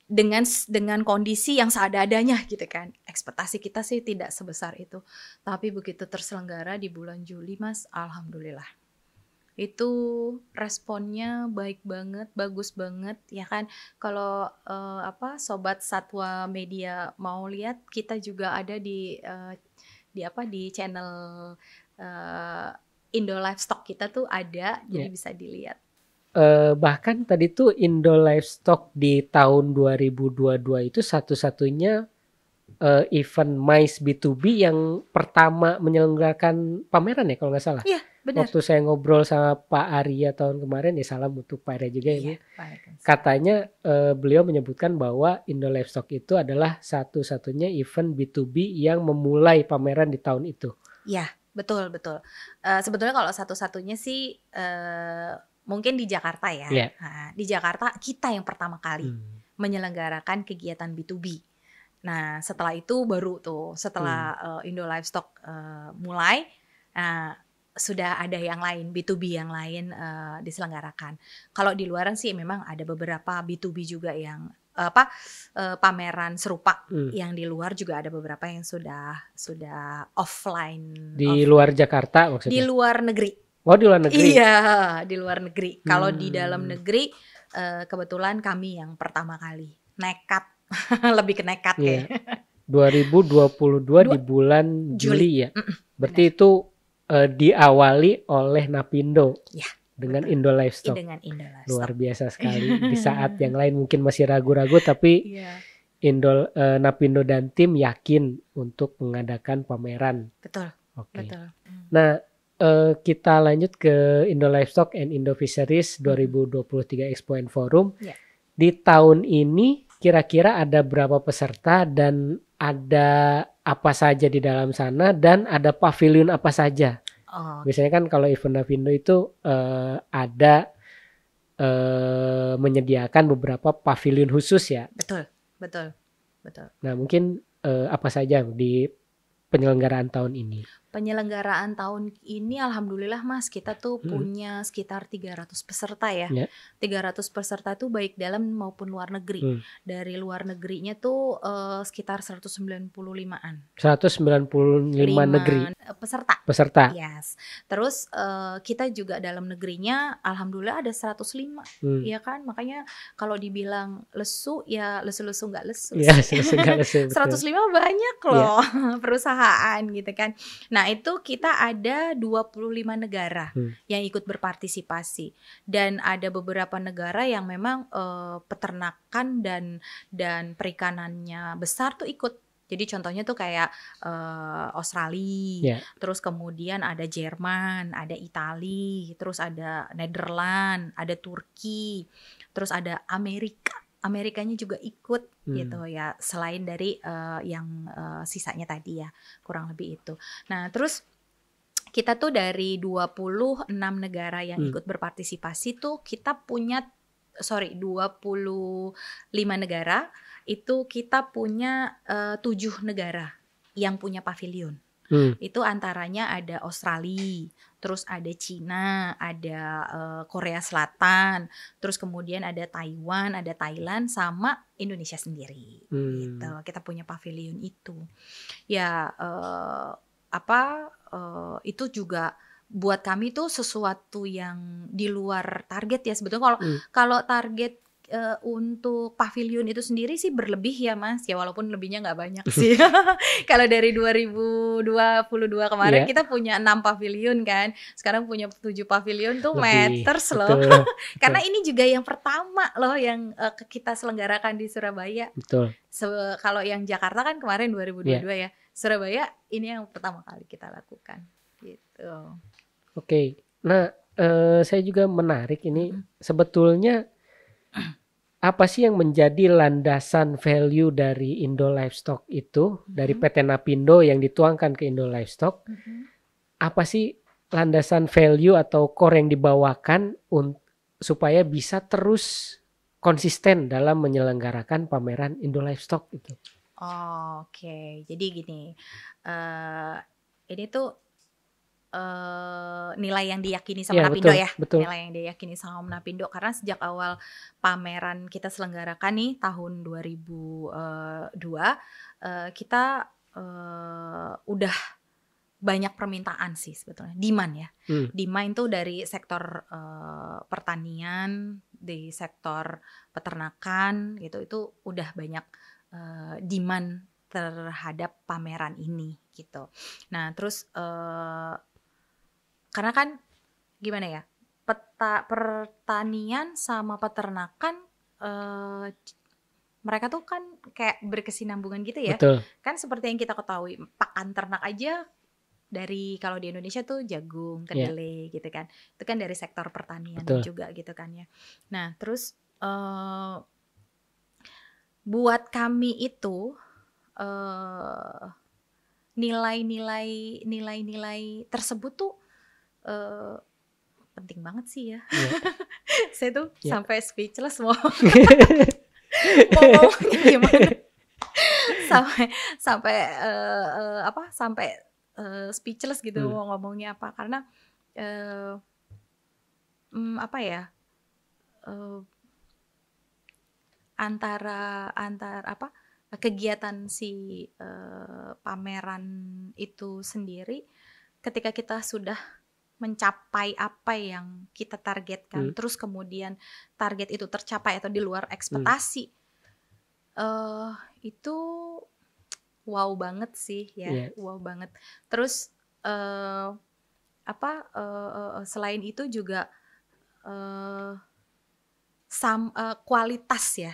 [SPEAKER 1] dengan dengan kondisi yang seadanya gitu kan. Ekspektasi kita sih tidak sebesar itu. Tapi begitu terselenggara di bulan Juli Mas, alhamdulillah. Itu responnya baik banget, bagus banget ya kan. Kalau uh, apa sobat Satwa Media mau lihat kita juga ada di uh, di apa di channel uh, Indo Livestock kita tuh ada yeah. jadi iya. bisa dilihat
[SPEAKER 2] eh, bahkan tadi tuh Indo Livestock di tahun 2022 itu satu-satunya eh, event MICE B2B yang pertama menyelenggarakan pameran ya kalau nggak salah. Iya, benar. Waktu saya ngobrol sama Pak Arya tahun kemarin ya salam untuk Pak Arya juga ya. Iya, ya. Katanya uh, beliau menyebutkan bahwa Indo Livestock itu adalah satu-satunya event B2B yang memulai pameran di tahun itu.
[SPEAKER 1] Iya, betul betul. Uh, sebetulnya kalau satu-satunya sih uh mungkin di Jakarta ya. Yeah. Nah, di Jakarta kita yang pertama kali hmm. menyelenggarakan kegiatan B2B. Nah, setelah itu baru tuh setelah hmm. uh, Indo Livestock uh, mulai nah sudah ada yang lain B2B yang lain uh, diselenggarakan. Kalau di luaran sih memang ada beberapa B2B juga yang apa pameran serupa hmm. yang di luar juga ada beberapa yang sudah sudah offline
[SPEAKER 2] di offline. luar Jakarta maksudnya di
[SPEAKER 1] luar negeri
[SPEAKER 2] Oh di luar negeri. Iya
[SPEAKER 1] di luar negeri. Hmm. Kalau di hmm. dalam negeri eh, kebetulan kami yang pertama kali nekat, lebih ke nekat yeah. kayak.
[SPEAKER 2] 2022 Dua, di bulan Juli, Juli ya. Berarti benar. itu uh, diawali oleh Napindo. Ya. dengan Indo Livestock. Dengan Indo Livestock. Luar biasa sekali. Di saat yang lain mungkin masih ragu-ragu tapi yeah. Indo uh, eh, Napindo dan tim yakin untuk mengadakan pameran. Betul. Oke. Okay. Betul. Mm. Nah, uh, kita lanjut ke Indo Livestock and Indo Fisheries 2023 hmm. Expo and Forum. Yeah. Di tahun ini kira-kira ada berapa peserta dan ada apa saja di dalam sana dan ada pavilion apa saja? Oh. Biasanya kan kalau event Davindo itu uh, ada uh, menyediakan beberapa pavilion khusus ya.
[SPEAKER 1] Betul, betul, betul.
[SPEAKER 2] Nah mungkin uh, apa saja di penyelenggaraan tahun ini?
[SPEAKER 1] penyelenggaraan tahun ini alhamdulillah Mas kita tuh hmm. punya sekitar 300 peserta ya. Yeah. 300 peserta itu baik dalam maupun luar negeri. Hmm. Dari luar negerinya tuh uh, sekitar 195-an.
[SPEAKER 2] 195 Lima negeri. Peserta. Peserta.
[SPEAKER 1] Yes. Terus uh, kita juga dalam negerinya alhamdulillah ada 105 hmm. ya kan makanya kalau dibilang lesu ya lesu-lesu nggak lesu. Ya, lesu, gak lesu 105 banyak iya. loh yeah. perusahaan gitu kan. Nah, itu kita ada 25 negara hmm. yang ikut berpartisipasi dan ada beberapa negara yang memang uh, peternakan dan dan perikanannya besar tuh ikut jadi contohnya tuh kayak uh, Australia, yeah. terus kemudian ada Jerman, ada Italia, terus ada Netherlands, ada Turki, terus ada Amerika. Amerikanya juga ikut gitu hmm. gitu ya selain dari uh, yang uh, sisanya tadi ya kurang lebih itu. Nah, terus kita tuh dari 26 negara yang hmm. ikut berpartisipasi tuh kita punya sorry 25 negara itu kita punya uh, tujuh negara yang punya pavilion. Hmm. Itu antaranya ada Australia, terus ada Cina, ada uh, Korea Selatan, terus kemudian ada Taiwan, ada Thailand, sama Indonesia sendiri.
[SPEAKER 2] Hmm. Gitu. Kita
[SPEAKER 1] punya pavilion itu. Ya uh, apa uh, itu juga buat kami tuh sesuatu yang di luar target ya sebetulnya kalau hmm. kalau target uh, untuk pavilion itu sendiri sih berlebih ya Mas. Ya walaupun lebihnya nggak banyak sih. Kalau dari 2022 kemarin yeah. kita punya 6 pavilion kan. Sekarang punya 7 pavilion tuh lebih, meters loh. Betul. Karena ini juga yang pertama loh yang uh, kita selenggarakan di Surabaya. Betul. So, kalau yang Jakarta kan kemarin 2022 iya. yeah. ya. Surabaya ini yang pertama kali kita lakukan
[SPEAKER 2] gitu. Oke. Okay. Nah, uh, saya juga menarik ini sebetulnya apa sih yang menjadi landasan value dari Indo Livestock itu mm -hmm. dari mhm. PT Napindo yang dituangkan ke Indo Livestock? Mm -hmm. Apa sih landasan value atau core yang dibawakan supaya bisa terus konsisten dalam menyelenggarakan pameran Indo Livestock itu?
[SPEAKER 1] Oh, Oke, okay. jadi gini, uh, ini tuh uh, nilai yang diyakini sama ya, Napindo betul, ya. Betul. Nilai yang diyakini sama Napindo karena sejak awal pameran kita selenggarakan nih tahun 2002 uh, eh, eh, kita uh, udah banyak permintaan sih sebetulnya demand ya hmm. demand tuh dari sektor uh, pertanian di sektor peternakan gitu itu udah banyak uh, demand terhadap pameran ini gitu nah terus uh, karena kan gimana ya peta pertanian sama peternakan uh, mereka tuh kan kayak berkesinambungan gitu ya Betul. kan seperti yang kita ketahui pakan ternak aja dari kalau di Indonesia tuh jagung iya. kedelai yeah. gitu kan itu kan dari sektor pertanian Betul. juga gitu kan ya nah terus uh, buat kami itu nilai eh, nilai-nilai nilai-nilai tersebut tuh Eh, penting banget sih ya. Yeah. saya tuh yeah. sampai speechless mau mau ngomong gimana. sampai sampai uh, uh, apa sampai uh, speechless gitu hmm. mau ngomongnya apa karena uh, um, apa ya uh, antara antar apa kegiatan si uh, pameran itu sendiri ketika kita sudah mencapai apa yang kita targetkan hmm. terus kemudian target itu tercapai atau di luar hmm. ekspektasi hmm. uh, itu wow banget sih ya yeah. wow banget terus uh, apa uh, selain itu juga uh, sam uh, kualitas ya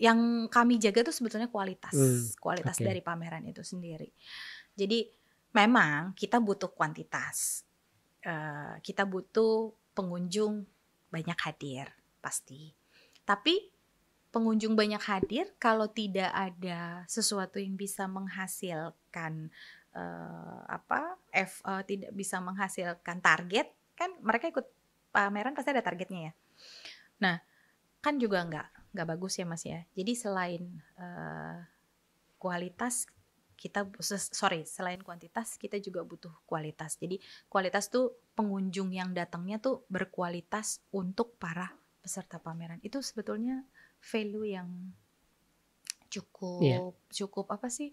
[SPEAKER 1] yang kami jaga itu sebetulnya kualitas hmm, kualitas okay. dari pameran itu sendiri jadi memang kita butuh kuantitas uh, kita butuh pengunjung banyak hadir pasti. Tapi pengunjung banyak hadir kalau tidak ada sesuatu yang bisa menghasilkan uh, apa F uh, tidak bisa menghasilkan target kan mereka ikut pameran pasti ada targetnya ya. Nah, kan juga nggak nggak bagus ya Mas ya. Jadi selain uh, kualitas kita sorry selain kuantitas kita juga butuh kualitas. Jadi kualitas tuh pengunjung yang datangnya tuh berkualitas untuk para peserta pameran. Itu sebetulnya value yang cukup yeah. cukup apa sih?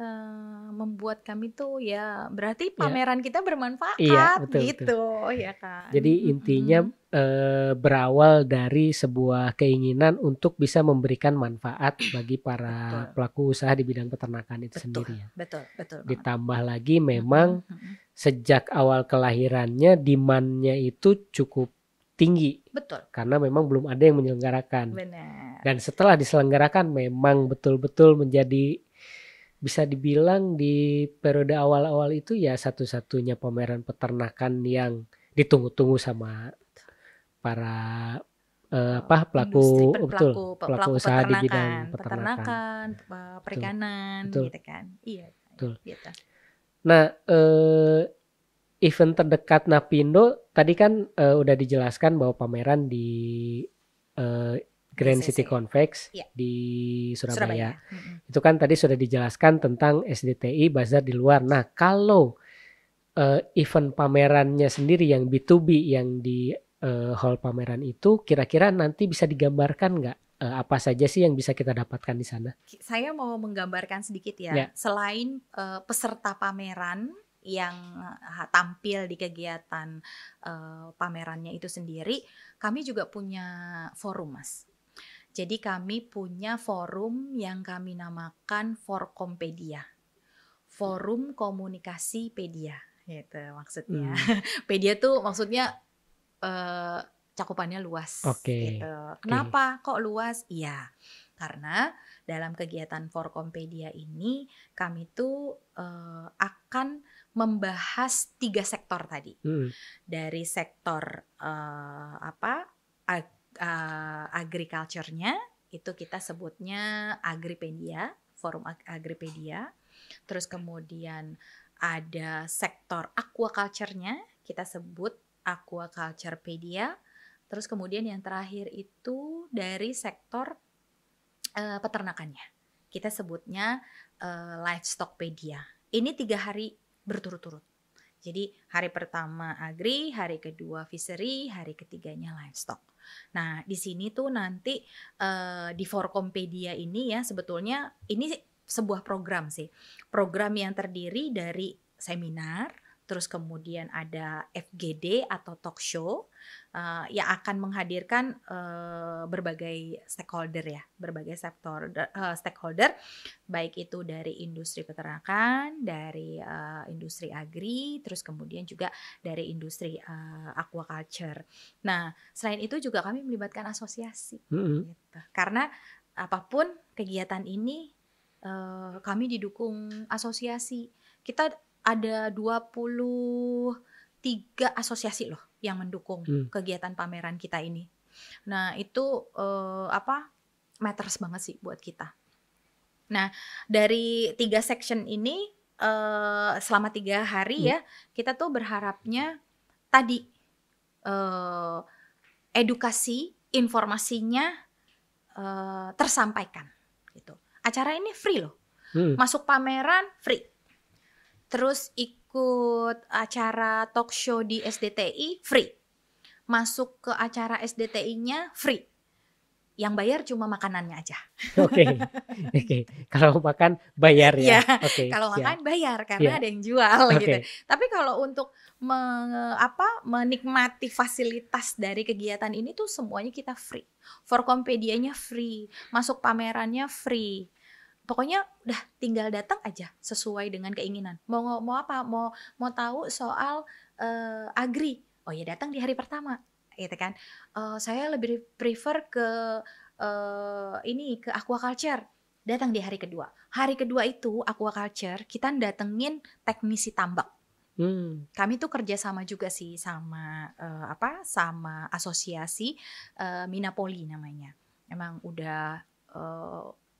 [SPEAKER 1] Eh, membuat kami tuh ya berarti iya. pameran ya. kita bermanfaat iya, betul, gitu
[SPEAKER 2] betul. ya kan. Jadi intinya mm -hmm. uh, berawal dari sebuah keinginan untuk bisa memberikan manfaat bagi para betul. pelaku usaha di bidang peternakan itu betul, sendiri ya. Betul, betul. Banget. Ditambah lagi memang mm -hmm. sejak awal kelahirannya demandnya itu cukup tinggi. Betul. Karena memang belum ada yang menyelenggarakan. Benar. Dan setelah diselenggarakan memang betul-betul menjadi bisa dibilang di periode awal-awal itu ya satu-satunya pameran peternakan yang ditunggu-tunggu sama para uh, apa pelaku Industri, betul pelaku, pelaku, pelaku usaha di bidang peternakan, peternakan perikanan betul. gitu kan. Iya. iya betul. Gitu. Nah, uh, event terdekat Napindo tadi kan uh, udah dijelaskan bahwa pameran di uh, Grand City Convex ya. di Surabaya. Surabaya. Mm-hmm. Itu kan tadi sudah dijelaskan tentang SDTI bazar di luar. Nah, kalau uh, event pamerannya sendiri yang B2B yang di uh, hall pameran itu kira-kira nanti bisa digambarkan nggak uh, apa saja sih yang bisa kita dapatkan di sana?
[SPEAKER 1] Saya mau menggambarkan sedikit ya. ya. Selain uh, peserta pameran yang tampil di kegiatan uh, pamerannya itu sendiri, kami juga punya forum, Mas jadi kami punya forum yang kami namakan Forkompedia. Forum Komunikasi Pedia gitu maksudnya. Hmm. Pedia tuh maksudnya uh, cakupannya luas okay. gitu. Kenapa okay. kok luas? Iya. Karena dalam kegiatan Forkompedia ini kami tuh uh, akan membahas tiga sektor tadi. Hmm. Dari sektor uh, apa? uh, agriculture-nya itu kita sebutnya Agripedia, Forum Agripedia. Terus kemudian ada sektor aquaculture-nya, kita sebut Aquaculturepedia. Terus kemudian yang terakhir itu dari sektor uh, peternakannya. Kita sebutnya uh, Livestockpedia. Ini tiga hari berturut-turut. Jadi hari pertama agri, hari kedua fishery, hari ketiganya livestock. Nah, di sini tuh nanti uh, di Forkompedia ini ya sebetulnya ini sebuah program sih. Program yang terdiri dari seminar, terus kemudian ada FGD atau talk show uh, yang akan menghadirkan uh, berbagai stakeholder ya, berbagai sektor uh, stakeholder baik itu dari industri peternakan, dari uh, industri agri, terus kemudian juga dari industri uh, aquaculture. Nah, selain itu juga kami melibatkan asosiasi,
[SPEAKER 2] mm -hmm. gitu.
[SPEAKER 1] karena apapun kegiatan ini uh, kami didukung asosiasi. Kita ada 23 asosiasi loh yang mendukung hmm. kegiatan pameran kita ini. Nah, itu uh, apa? matters banget sih buat kita. Nah, dari tiga section ini eh, selama tiga hari hmm. ya, kita tuh berharapnya tadi eh, edukasi informasinya eh, tersampaikan gitu. Acara ini free loh. Hmm. Masuk pameran free terus ikut acara talk show di SDTI free masuk ke acara SDTI-nya free yang bayar cuma makanannya aja.
[SPEAKER 2] Oke, oke. Kalau makan bayar ya. Yeah. oke. Okay. Kalau makan bayar karena yeah. ada yang jual okay. gitu.
[SPEAKER 1] Tapi kalau untuk me, apa menikmati fasilitas dari kegiatan ini tuh semuanya kita free. Forkompedianya free, masuk pamerannya free pokoknya udah tinggal datang aja sesuai dengan keinginan mau mau apa mau mau tahu soal uh, agri oh ya datang di hari pertama gitu kan uh, saya lebih prefer ke uh, ini ke aquaculture datang di hari kedua hari kedua itu aquaculture kita datengin teknisi tambak Hmm. Kami tuh kerjasama juga sih sama uh, apa sama asosiasi uh, Minapoli namanya. Emang udah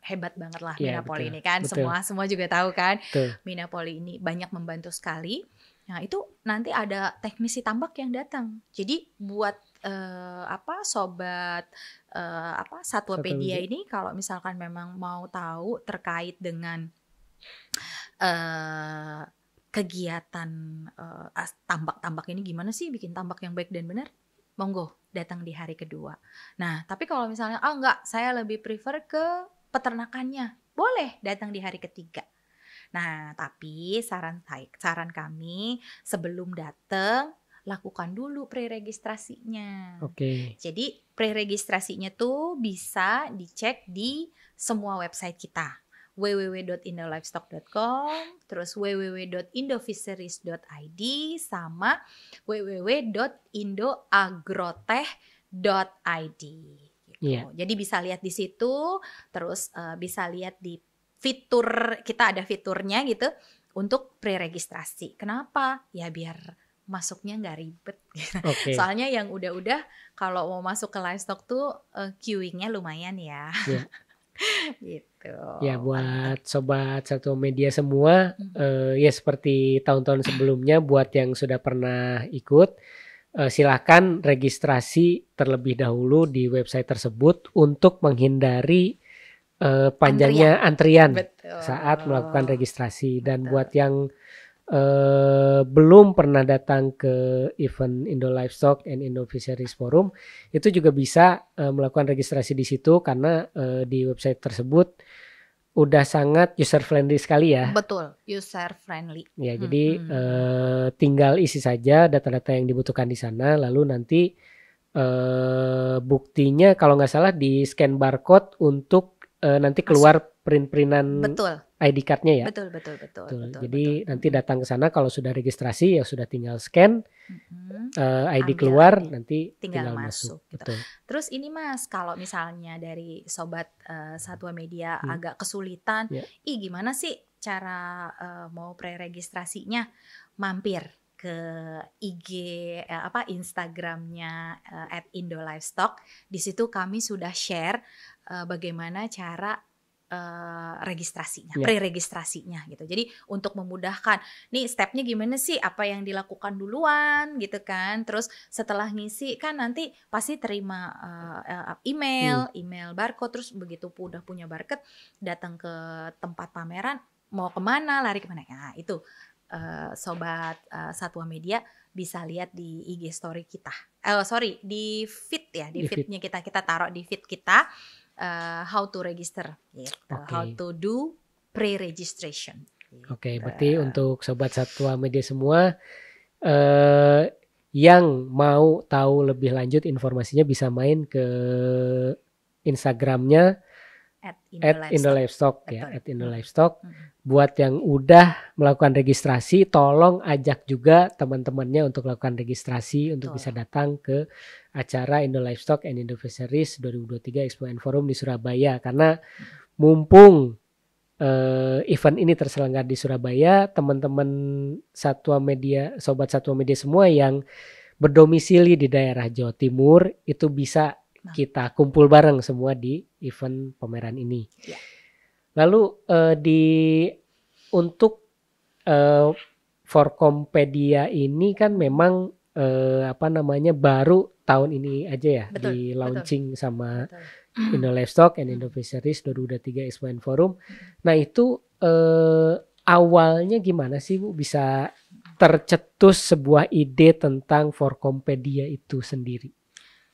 [SPEAKER 1] hebat banget lah yeah, Minapoli ini kan betul. semua semua juga tahu kan betul. ini banyak membantu sekali nah itu nanti ada teknisi tambak yang datang jadi buat uh, apa sobat uh, apa satwa Satwa. ini kalau misalkan memang mau tahu terkait dengan uh, kegiatan tambak tambak-tambak ini gimana sih bikin tambak yang baik dan benar monggo datang di hari kedua nah tapi kalau misalnya oh enggak saya lebih prefer ke peternakannya. Boleh datang di hari ketiga. Nah, tapi saran saran kami sebelum datang lakukan dulu preregistrasinya. Oke. Okay. Jadi preregistrasinya tuh bisa dicek di semua website kita www.indolivestock.com, terus www.indofisheries.id sama www.indoagroteh.id. Yeah. Gitu. jadi bisa lihat di situ, terus uh, bisa lihat di fitur kita ada fiturnya gitu untuk pre-registrasi. Kenapa? Ya biar masuknya nggak ribet. Okay. Soalnya yang udah-udah kalau mau masuk ke livestock tuh uh, queuingnya lumayan ya. Yeah. gitu. Ya
[SPEAKER 2] buat sobat satu media semua, mm -hmm. uh, ya seperti tahun-tahun sebelumnya buat yang sudah pernah ikut Eh, silahkan registrasi terlebih dahulu di website tersebut untuk menghindari uh, panjangnya antrian, antrian saat melakukan registrasi dan buat yang uh, belum pernah datang ke event Indo Livestock and Indo Fisheries Forum itu juga bisa uh, melakukan registrasi di situ karena uh, di website tersebut udah sangat user friendly sekali ya.
[SPEAKER 1] Betul, user friendly.
[SPEAKER 2] Ya, hmm. jadi hmm. Eh, tinggal isi saja data-data yang dibutuhkan di sana, lalu nanti eh, buktinya kalau nggak salah di scan barcode untuk eh, nanti keluar print-printan. Betul. ID cardnya ya. Betul betul betul. betul. betul Jadi betul. nanti datang ke sana kalau sudah registrasi ya sudah tinggal scan
[SPEAKER 1] mm-hmm.
[SPEAKER 2] uh, eh, ID Ambil keluar ini. nanti tinggal, tinggal masuk. masuk gitu. betul.
[SPEAKER 1] Terus ini mas kalau misalnya dari sobat uh, Satwa Media hmm. agak kesulitan, yeah. ih gimana sih cara uh, mau registrasinya Mampir ke IG eh, apa Instagramnya eh, at Indo Livestock. Di situ kami sudah share eh, bagaimana cara Uh, registrasinya, yeah. pre-registrasinya gitu. Jadi untuk memudahkan, nih stepnya gimana sih? Apa yang dilakukan duluan gitu kan? Terus setelah ngisi kan nanti pasti terima uh, email, hmm. email barcode. Terus begitu udah punya barcode, datang ke tempat pameran, mau kemana, lari kemana? Nah itu uh, sobat uh, Satwa Media bisa lihat di IG story kita. Eh oh, sorry di feed ya, di, di feednya kita kita taruh di feed kita uh, how to register,
[SPEAKER 2] gitu. okay. how to do pre-registration. Gitu. Oke, okay, berarti untuk sobat satwa media semua uh, yang mau tahu lebih lanjut informasinya bisa main ke Instagramnya at in the Livestock. ya, at in the Livestock. Buat yang udah melakukan registrasi, tolong ajak juga teman-temannya untuk melakukan registrasi Betul. untuk bisa datang ke acara in the Livestock and in the Fisheries 2023 Expo and Forum di Surabaya karena mumpung uh, event ini terselenggara di Surabaya, teman-teman satwa media, sobat satwa media semua yang berdomisili di daerah Jawa Timur itu bisa nah. kita kumpul bareng semua di event pameran ini. Ya. Lalu uh, di untuk uh, Forkompedia ini kan memang uh, apa namanya baru tahun ini aja ya betul, di launching betul. sama betul. Indo Livestock and hmm. Indo Tiga 2023 One Forum. Nah, itu uh, awalnya gimana sih Bu bisa tercetus sebuah ide tentang Forkompedia itu sendiri?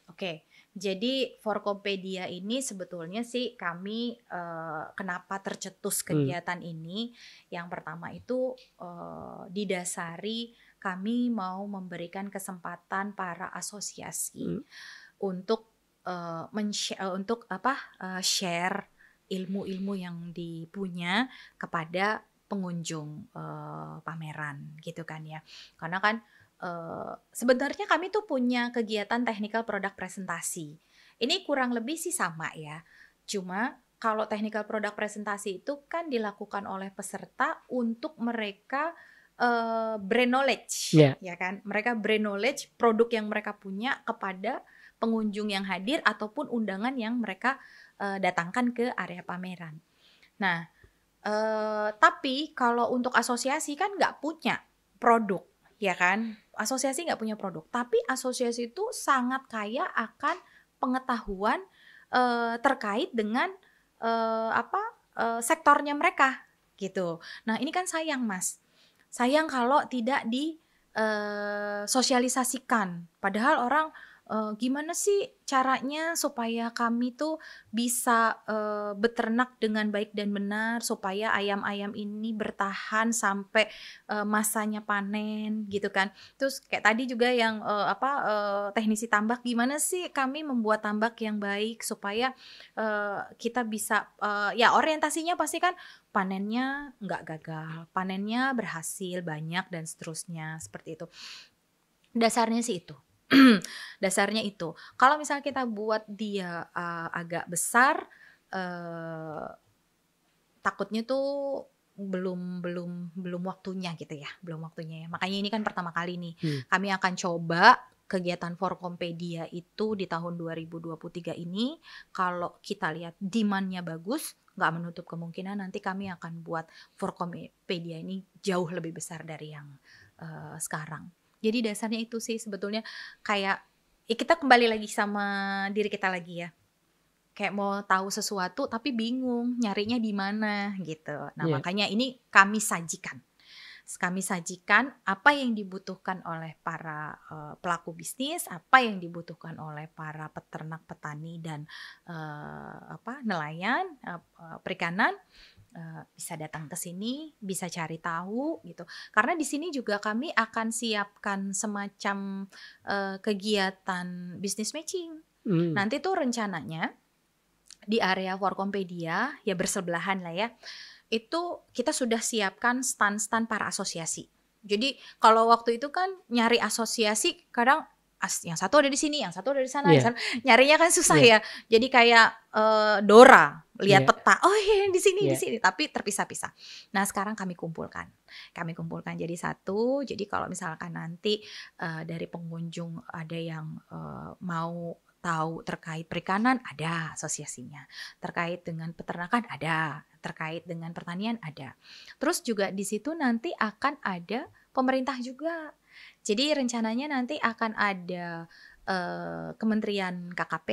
[SPEAKER 1] Oke, jadi Forkopedia ini sebetulnya sih kami uh, kenapa tercetus hmm. kegiatan hmm. ini? Yang pertama itu uh, didasari kami mau memberikan kesempatan para asosiasi hmm. untuk uh, untuk apa uh, share ilmu-ilmu yang dipunya kepada pengunjung uh, pameran gitu kan ya. Karena kan Eh, sebenarnya kami tuh punya kegiatan technical product presentasi. Ini kurang lebih sih sama ya. Cuma kalau technical product presentasi itu kan dilakukan oleh peserta untuk mereka uh, brand knowledge, yeah. ya kan? Mereka brand knowledge produk yang mereka punya kepada pengunjung yang hadir ataupun undangan yang mereka uh, datangkan ke area pameran. Nah, uh, tapi kalau untuk asosiasi kan nggak punya produk, ya kan? asosiasi nggak punya produk, tapi asosiasi itu sangat kaya akan pengetahuan uh, terkait dengan uh, apa uh, sektornya mereka gitu. Nah ini kan sayang mas, sayang kalau tidak disosialisasikan. Padahal orang uh, gimana sih caranya supaya kami tuh bisa uh, beternak dengan baik dan benar supaya ayam-ayam ini bertahan sampai uh, masanya panen gitu kan. Terus kayak tadi juga yang uh, apa uh, teknisi tambak gimana sih kami membuat tambak yang baik supaya uh, kita bisa uh, ya orientasinya pasti kan panennya nggak gagal, panennya berhasil banyak dan seterusnya seperti itu. Dasarnya sih itu. Dasarnya itu. Kalau misalnya kita buat dia uh, agak besar, uh, takutnya tuh belum belum belum waktunya gitu ya, belum waktunya ya. Makanya ini kan pertama kali nih, hmm. kami akan coba kegiatan Forkompedia itu di tahun 2023 ini kalau kita lihat demandnya bagus nggak menutup kemungkinan nanti kami akan buat Forkompedia ini jauh lebih besar dari yang uh, sekarang jadi dasarnya itu sih sebetulnya kayak ya kita kembali lagi sama diri kita lagi ya. Kayak mau tahu sesuatu tapi bingung nyarinya di mana gitu. Nah, yeah. makanya ini kami sajikan. Kami sajikan apa yang dibutuhkan oleh para uh, pelaku bisnis, apa yang dibutuhkan oleh para peternak, petani dan uh, apa nelayan uh, perikanan Eh, bisa datang ke sini, bisa cari tahu gitu. Karena di sini juga kami akan siapkan semacam uh, kegiatan bisnis matching. Hmm. Nanti tuh rencananya di area Warkompedia ya bersebelahan lah ya. Itu kita sudah siapkan stand-stand para asosiasi. Jadi kalau waktu itu kan nyari asosiasi kadang yang satu ada di sini, yang satu ada di sana, yeah. di iya. sana. Nyarinya kan susah yeah. ya. Jadi kayak uh, Dora lihat yeah. peta. Oh iya di sini, yeah. di iya. sini, tapi terpisah-pisah. Nah, sekarang kami kumpulkan. Kami kumpulkan jadi satu. Jadi kalau misalkan nanti uh, dari pengunjung ada yang uh, mau tahu terkait perikanan ada asosiasinya, terkait dengan peternakan ada, terkait dengan pertanian ada. Terus juga di situ nanti akan ada pemerintah juga jadi rencananya nanti akan ada uh, Kementerian KKP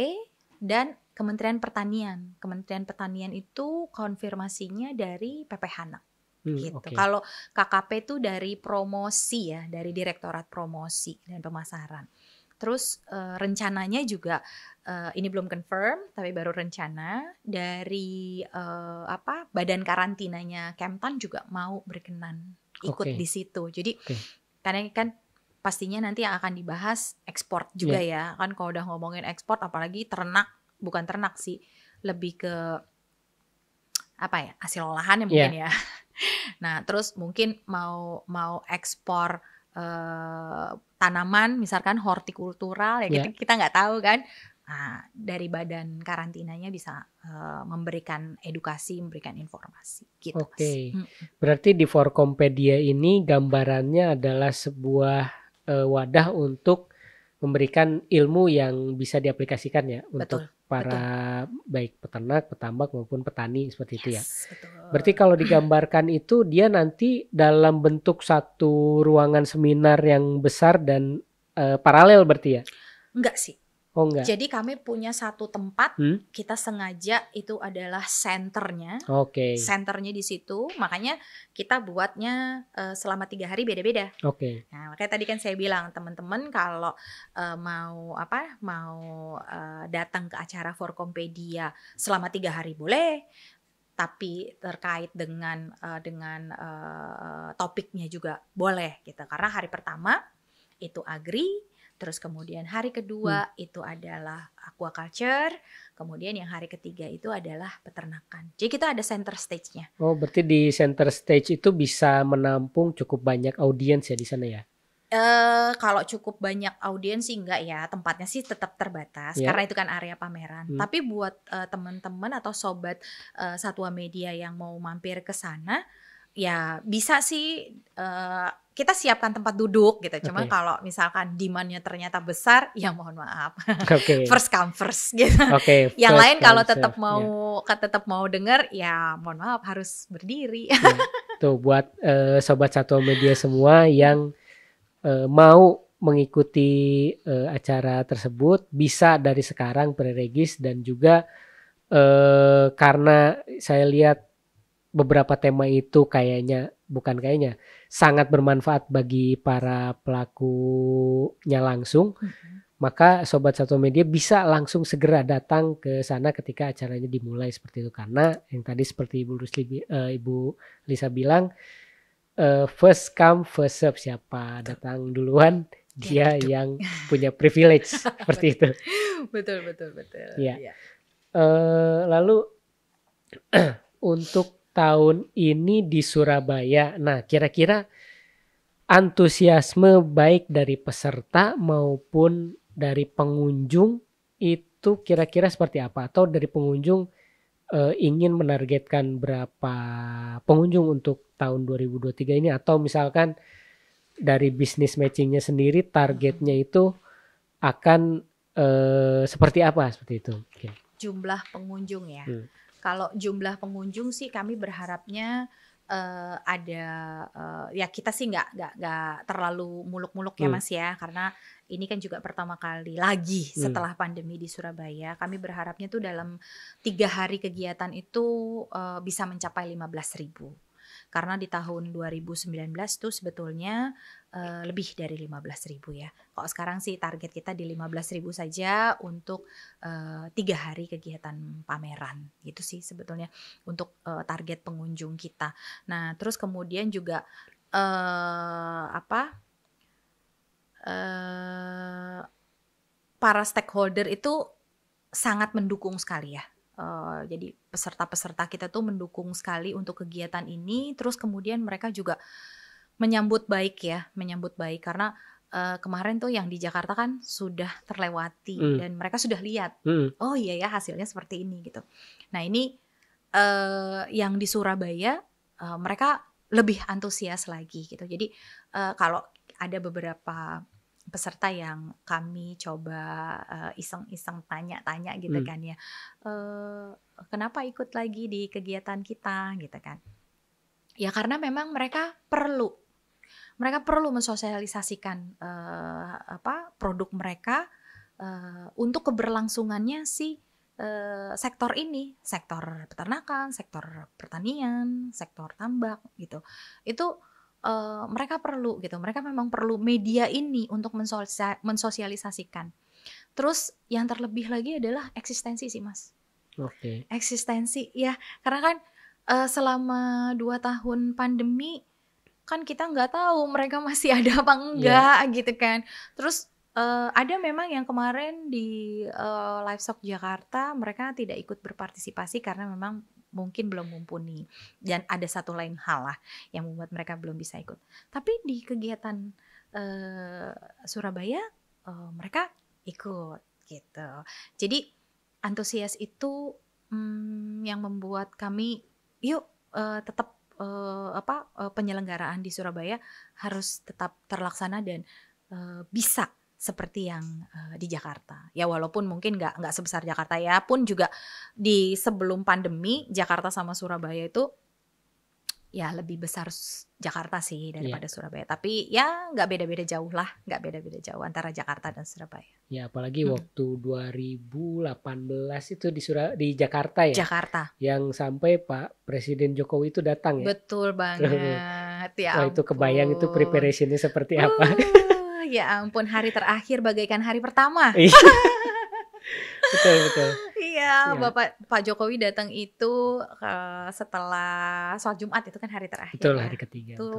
[SPEAKER 1] dan Kementerian Pertanian. Kementerian Pertanian itu konfirmasinya dari PPHN, Hmm, gitu. Okay. Kalau KKP itu dari promosi ya, dari Direktorat Promosi dan Pemasaran. Terus uh, rencananya juga uh, ini belum confirm tapi baru rencana dari uh, apa badan karantinanya Kemtan juga mau berkenan ikut okay. di situ. Jadi okay. Karena kan pastinya nanti yang akan dibahas ekspor juga yeah. ya. Kan kalau udah ngomongin ekspor apalagi ternak, bukan ternak sih, lebih ke apa ya? hasil olahan ya mungkin yeah. ya. Nah, terus mungkin mau mau ekspor eh, tanaman misalkan hortikultural ya yeah. kita nggak tahu kan Nah, dari badan karantinanya bisa uh, memberikan edukasi, memberikan informasi. Gitu, Oke, okay.
[SPEAKER 2] hmm. berarti di Forkompedia ini gambarannya adalah sebuah uh, wadah untuk memberikan ilmu yang bisa diaplikasikan ya betul, untuk para betul. baik peternak, petambak maupun petani seperti yes, itu ya. Betul. Berarti kalau digambarkan itu dia nanti dalam bentuk satu ruangan seminar yang besar dan uh, paralel berarti ya? Enggak sih Oh enggak. Jadi
[SPEAKER 1] kami punya satu tempat, hmm? kita sengaja itu adalah senternya.
[SPEAKER 2] Oke. Okay. Senternya
[SPEAKER 1] di situ, makanya kita buatnya uh, selama tiga hari beda-beda.
[SPEAKER 2] Oke. Okay. Nah
[SPEAKER 1] makanya tadi kan saya bilang teman-teman kalau uh, mau apa mau uh, datang ke acara Forkompedia selama tiga hari boleh, tapi terkait dengan uh, dengan uh, topiknya juga boleh gitu karena hari pertama itu agri Terus kemudian hari kedua hmm. itu adalah aquaculture, kemudian yang hari ketiga itu adalah peternakan. Jadi kita ada center stage-nya.
[SPEAKER 2] Oh, berarti di center stage itu bisa menampung cukup banyak audiens ya di sana ya?
[SPEAKER 1] Uh, kalau cukup banyak audiens sih enggak ya tempatnya sih tetap terbatas yeah. karena itu kan area pameran. Hmm. Tapi buat uh, teman-teman atau sobat uh, Satwa Media yang mau mampir ke sana, ya bisa sih uh, kita siapkan tempat duduk gitu. Cuma okay. kalau misalkan demandnya ternyata besar, ya mohon maaf. Okay. first come first gitu. Okay, first Yang lain kalau tetap mau yeah. Ya. tetap mau dengar, ya mohon maaf harus berdiri. yeah.
[SPEAKER 2] Tuh buat uh, sobat satu media semua yang uh, mau mengikuti uh, acara tersebut bisa dari sekarang pre-regis dan juga uh, karena saya lihat beberapa tema itu kayaknya bukan kayaknya sangat bermanfaat bagi para pelakunya langsung. Mm -hmm. Maka sobat satu media bisa langsung segera datang ke sana ketika acaranya dimulai seperti itu karena yang tadi seperti Ibu Rusli, uh, Ibu Lisa bilang uh, first come first serve siapa datang duluan dia, dia yang punya privilege seperti itu.
[SPEAKER 1] Betul betul betul. Ya. ya.
[SPEAKER 2] Uh, lalu untuk tahun ini di Surabaya. Nah, kira-kira antusiasme baik dari peserta maupun dari pengunjung itu kira-kira seperti apa atau dari pengunjung e, ingin menargetkan berapa pengunjung untuk tahun 2023 ini atau misalkan dari bisnis matchingnya sendiri targetnya itu akan e, seperti apa seperti itu. Okay
[SPEAKER 1] jumlah pengunjung ya. Hmm. Kalau jumlah pengunjung sih kami berharapnya uh, ada uh, ya kita sih nggak nggak nggak terlalu muluk-muluk ya hmm. mas ya karena ini kan juga pertama kali lagi hmm. setelah pandemi di Surabaya kami berharapnya tuh dalam tiga hari kegiatan itu uh, bisa mencapai lima belas ribu karena di tahun 2019 tuh sebetulnya Eh, lebih dari ribu ya. Kalau sekarang sih target kita di ribu saja untuk eh, tiga uh, hari kegiatan pameran gitu sih sebetulnya untuk uh, target pengunjung kita. Nah, terus kemudian juga uh, apa? Uh, para stakeholder itu sangat mendukung sekali ya. Uh, jadi peserta-peserta kita tuh mendukung sekali untuk kegiatan ini. Terus kemudian mereka juga uh, menyambut baik ya, menyambut baik karena uh, kemarin tuh yang di Jakarta kan sudah terlewati hmm. dan mereka sudah lihat, Hmm. oh iya ya hasilnya seperti ini gitu. Nah ini uh, yang di Surabaya uh, mereka lebih antusias lagi gitu. Jadi uh, kalau ada beberapa peserta yang kami coba iseng-iseng uh, tanya-tanya gitu hmm. kan ya, uh, kenapa ikut lagi di kegiatan kita gitu kan? Ya karena memang mereka perlu mereka perlu mensosialisasikan uh, apa produk mereka uh, untuk keberlangsungannya si uh, sektor ini, sektor peternakan, sektor pertanian, sektor tambak gitu. Itu uh, mereka perlu gitu. Mereka memang perlu media ini untuk mensosialisasikan. Terus yang terlebih lagi adalah eksistensi sih mas. Oke. Okay. Eksistensi ya, karena kan uh, selama dua tahun pandemi kan kita nggak tahu mereka masih ada apa iya. enggak yeah. gitu kan. Terus uh, ada memang yang kemarin di uh, eh, Livestock Jakarta mereka tidak ikut berpartisipasi karena memang mungkin belum mumpuni dan ada satu lain hal lah yang membuat mereka belum bisa ikut. Tapi di kegiatan uh, Surabaya uh, mereka ikut gitu. Jadi antusias itu hmm, yang membuat kami yuk uh, tetap uh, apa uh, penyelenggaraan di Surabaya harus tetap terlaksana dan uh, bisa seperti yang uh, di Jakarta. Ya walaupun mungkin nggak nggak sebesar Jakarta ya, pun juga di sebelum pandemi Jakarta sama Surabaya itu ya lebih besar Jakarta sih iya. daripada yeah. Surabaya. Tapi ya nggak beda-beda jauh lah, nggak beda-beda jauh antara Jakarta dan Surabaya.
[SPEAKER 2] Ya apalagi hmm. waktu 2018 itu di Surab di Jakarta ya. Jakarta. Yang sampai Pak Presiden Jokowi itu datang ya.
[SPEAKER 1] Betul banget. ya Wah,
[SPEAKER 2] itu kebayang itu preparationnya seperti uh, apa.
[SPEAKER 1] ya ampun hari terakhir bagaikan hari pertama. Iya.
[SPEAKER 2] betul betul ya. Bapak
[SPEAKER 1] Pak Jokowi datang itu uh, setelah sholat Jumat itu kan hari terakhir. Betul, ya. hari ketiga. Itu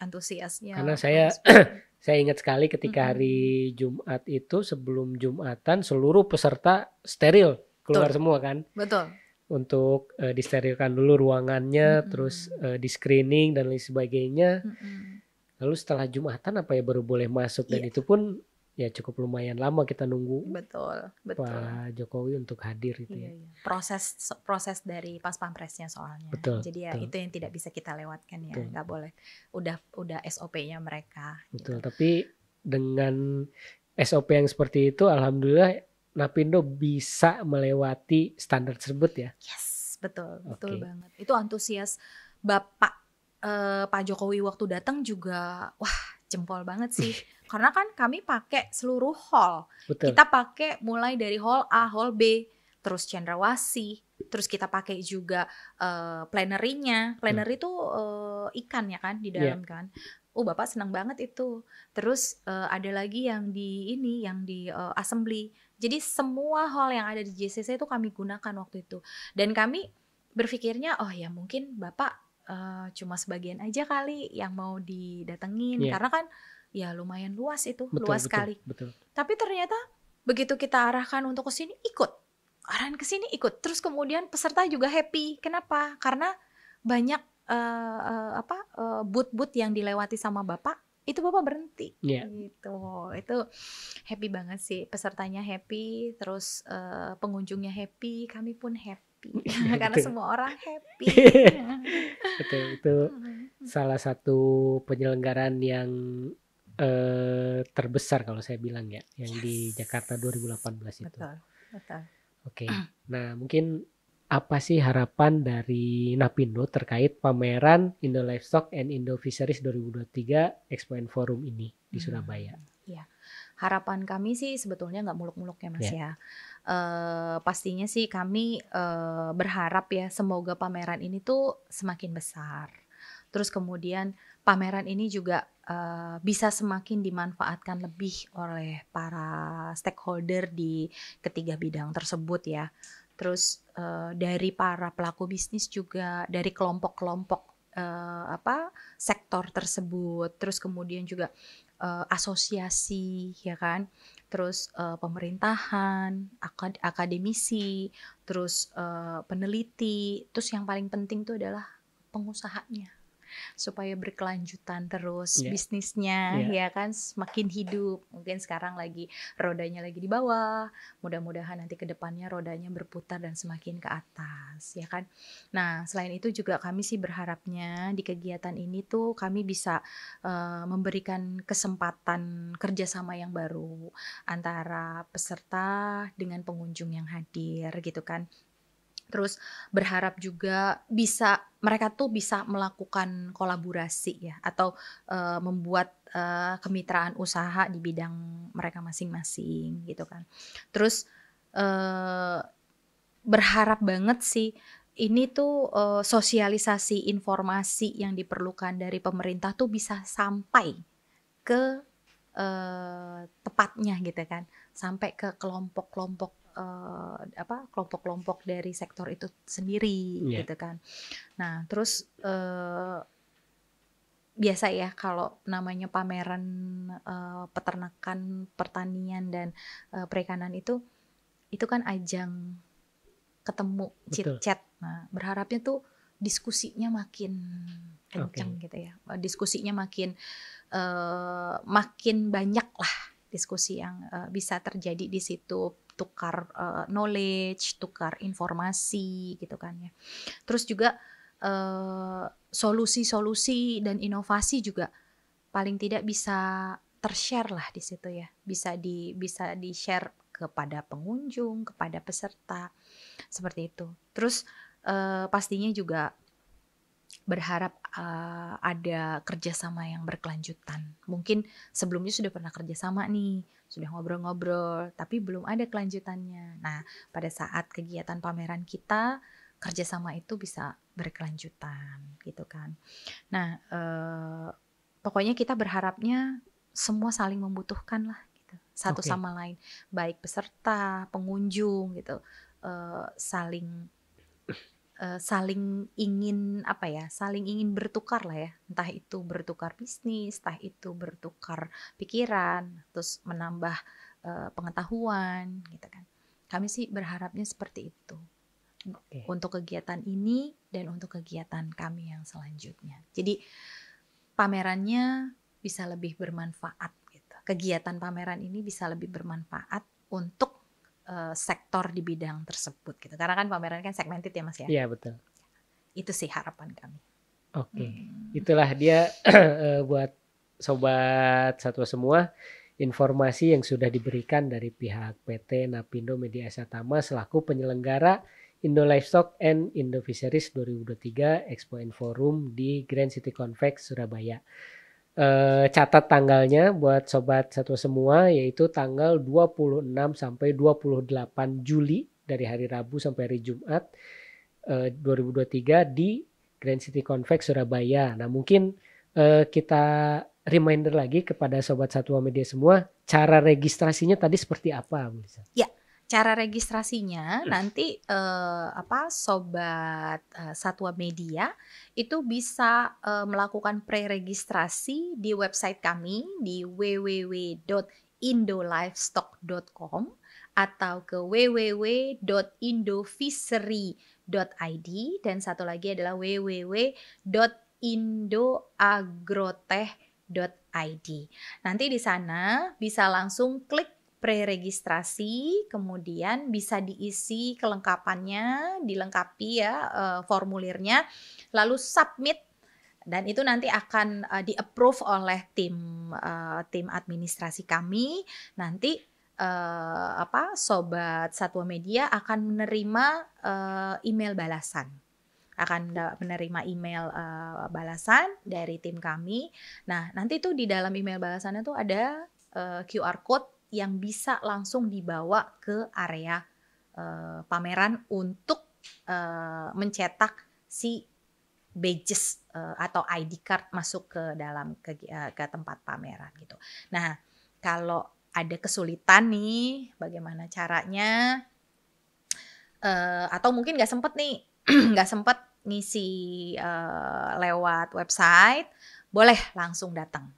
[SPEAKER 1] antusiasnya. Karena
[SPEAKER 2] saya saya ingat sekali ketika hari Jumat itu sebelum Jumatan seluruh peserta steril keluar Betul. semua kan. Betul. Untuk uh, disterilkan dulu ruangannya, mm -hmm. terus uh, eh, di screening dan lain sebagainya. Mm -hmm. Lalu setelah Jumatan apa ya baru boleh masuk dan iya. itu pun ya cukup lumayan lama kita nunggu betul betul Pak Jokowi untuk hadir gitu iya, ya iya.
[SPEAKER 1] proses proses dari pas pampresnya soalnya betul, jadi ya betul. itu yang tidak bisa kita lewatkan ya nggak boleh udah udah SOP-nya mereka
[SPEAKER 2] betul gitu. tapi dengan SOP yang seperti itu alhamdulillah Napindo bisa melewati standar tersebut ya yes
[SPEAKER 1] betul okay. betul banget itu antusias bapak eh, Pak Jokowi waktu datang juga wah jempol banget sih Karena kan kami pakai seluruh hall. Betul. Kita pakai mulai dari hall A, hall B, terus cendrawasih, terus kita pakai juga uh, eh, plenerinya. Plenery itu hmm. uh, ikan ya kan di iya. dalam yeah. kan. Oh, Bapak seneng banget itu. Terus uh, ada lagi yang di ini yang di uh, assembly. Jadi semua hall yang ada di JCC itu kami gunakan waktu itu. Dan kami berpikirnya oh ya mungkin Bapak uh, cuma sebagian aja kali yang mau didatengin yeah. karena kan ya lumayan luas itu, betul, luas betul, sekali. Betul. Tapi ternyata begitu kita arahkan untuk ke sini ikut. Arahan ke sini ikut. Terus kemudian peserta juga happy. Kenapa? Karena banyak uh, uh, apa but-but uh, eh, yang dilewati sama Bapak itu bapak berhenti yeah. gitu itu happy banget sih pesertanya happy terus uh, pengunjungnya happy kami pun happy iya, karena betul. semua orang happy
[SPEAKER 2] betul itu salah satu penyelenggaran yang Eh, terbesar kalau saya bilang ya yang yes. di Jakarta 2018 itu. Betul. Betul. Oke. Okay. Nah, mungkin apa sih harapan dari Napindo terkait pameran Indo Livestock and Indo Fisheries 2023 Expo and Forum ini di hmm, Surabaya? Hmm. Ya.
[SPEAKER 1] Harapan kami sih sebetulnya nggak muluk-muluk ya Mas iya. ya. ya. Uh, pastinya sih kami uh, berharap ya semoga pameran ini tuh semakin besar. Terus kemudian pameran ini juga uh, bisa semakin dimanfaatkan lebih oleh para stakeholder di ketiga bidang tersebut ya. Terus uh, dari para pelaku bisnis juga dari kelompok-kelompok uh, apa sektor tersebut. Terus kemudian juga uh, asosiasi ya kan. Terus uh, pemerintahan, akad akademisi, terus uh, peneliti, terus yang paling penting itu adalah pengusahanya supaya berkelanjutan terus yeah. bisnisnya yeah. ya kan semakin hidup mungkin sekarang lagi rodanya lagi di bawah mudah-mudahan nanti kedepannya rodanya berputar dan semakin ke atas ya kan nah selain itu juga kami sih berharapnya di kegiatan ini tuh kami bisa uh, memberikan kesempatan kerjasama yang baru antara peserta dengan pengunjung yang hadir gitu kan terus berharap juga bisa mereka tuh bisa melakukan kolaborasi ya atau uh, membuat uh, kemitraan usaha di bidang mereka masing-masing gitu kan terus uh, berharap banget sih ini tuh uh, sosialisasi informasi yang diperlukan dari pemerintah tuh bisa sampai ke eh, tepatnya gitu kan sampai ke kelompok-kelompok uh, apa kelompok-kelompok dari sektor itu sendiri yeah. gitu kan. Nah, terus uh, biasa ya kalau namanya pameran uh, peternakan, pertanian dan uh, perikanan itu itu kan ajang ketemu chit Nah, berharapnya tuh diskusinya makin kencang okay. gitu ya. Diskusinya makin uh, makin banyak lah diskusi yang uh, bisa terjadi di situ tukar uh, knowledge, tukar informasi gitu kan ya. Terus juga eh, solusi-solusi uh, dan inovasi juga paling tidak bisa tershare lah di situ ya. Bisa di bisa di-share kepada pengunjung, kepada peserta. Seperti itu. Terus uh, pastinya juga berharap uh, ada kerjasama yang berkelanjutan. Mungkin sebelumnya sudah pernah kerjasama nih, sudah ngobrol-ngobrol, tapi belum ada kelanjutannya. Nah, pada saat kegiatan pameran kita, kerjasama itu bisa berkelanjutan, gitu kan. Nah, eh, pokoknya kita berharapnya semua saling membutuhkan lah,
[SPEAKER 2] gitu. satu okay. sama
[SPEAKER 1] lain, baik peserta, pengunjung, gitu, eh, saling Eh, saling ingin apa ya saling ingin bertukar lah ya entah itu bertukar bisnis entah itu bertukar pikiran terus menambah uh, pengetahuan gitu kan kami sih berharapnya seperti itu okay. untuk kegiatan ini dan untuk kegiatan kami yang selanjutnya jadi pamerannya bisa lebih bermanfaat gitu kegiatan pameran ini bisa lebih bermanfaat untuk Eh, sektor di bidang tersebut gitu. Karena kan pameran kan segmented ya Mas ya. Iya betul. Itu sih harapan kami.
[SPEAKER 2] Oke, hmm. itulah dia eh, buat sobat satwa semua informasi yang sudah diberikan dari pihak PT Napindo Media Satama selaku penyelenggara Indo Livestock and Indo Fisheries 2023 Expo and Forum di Grand City Convex Surabaya uh, catat tanggalnya buat sobat satu semua yaitu tanggal 26 sampai 28 Juli dari hari Rabu sampai hari Jumat eh, 2023 di Grand City Convex Surabaya. Nah, mungkin uh, kita reminder lagi kepada sobat Satwa Media semua, cara registrasinya tadi seperti apa,
[SPEAKER 1] Ya. Yeah cara registrasinya hmm. nanti uh, apa sobat uh, Satwa Media itu bisa uh, melakukan pre-registrasi di website kami di www.indolivestock.com atau ke www.indofisery.id dan satu lagi adalah www.indoagroteh.id. Nanti di sana bisa langsung klik pre-registrasi, kemudian bisa diisi kelengkapannya, dilengkapi ya eh, formulirnya, lalu submit dan itu nanti akan eh, di approve oleh tim eh, tim administrasi kami nanti apa sobat satwa media akan menerima e, email balasan akan menerima email uh, balasan dari tim kami. Nah, nanti tuh di dalam email balasannya tuh ada uh, QR code yang bisa langsung dibawa ke area uh, pameran untuk uh, mencetak si badges uh, atau ID card masuk ke dalam ke, uh, ke tempat pameran gitu. Nah, kalau ada kesulitan nih, bagaimana caranya? Uh, atau mungkin nggak sempet nih, nggak sempet ngisi uh, lewat website, boleh langsung datang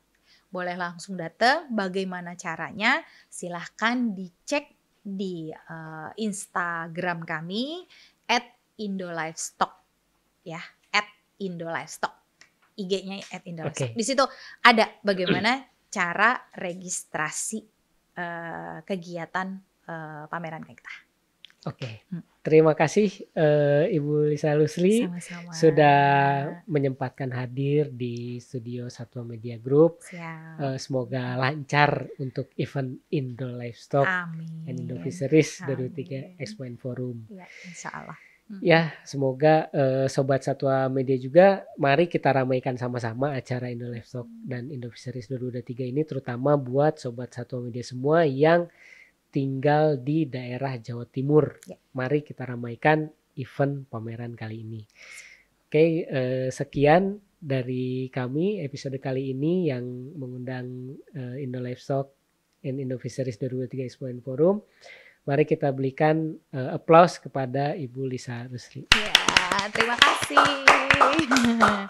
[SPEAKER 1] boleh langsung datang. Bagaimana caranya? Silahkan dicek di uh, Instagram kami at Indolivestock ya at Indolivestock IG-nya at Indolivestock. Okay. Di situ ada bagaimana cara registrasi uh, kegiatan uh, pameran kita.
[SPEAKER 2] Oke, okay. Hmm. terima kasih uh, Ibu Lisa Lusli Sama-sama. sudah menyempatkan hadir di studio Satwa Media Group. Siap. Uh, semoga lancar untuk event Indo Livestock Amin. and Indo Fisheries tiga Expo Forum. Ya, insya Allah. Hmm. Ya, semoga uh, sobat Satwa Media juga mari kita ramaikan sama-sama acara Indo Livestock dan Indo Fisheries 2023 ini terutama buat sobat Satwa Media semua yang tinggal di daerah Jawa Timur. Ya. Mari kita ramaikan event pameran kali ini. Oke, eh, sekian dari kami episode kali ini yang mengundang eh, Indo Livestock and Indo Fisheries 2023 Expo and Forum. Mari kita belikan eh, aplaus kepada Ibu Lisa Rusli.
[SPEAKER 1] Ya, terima kasih.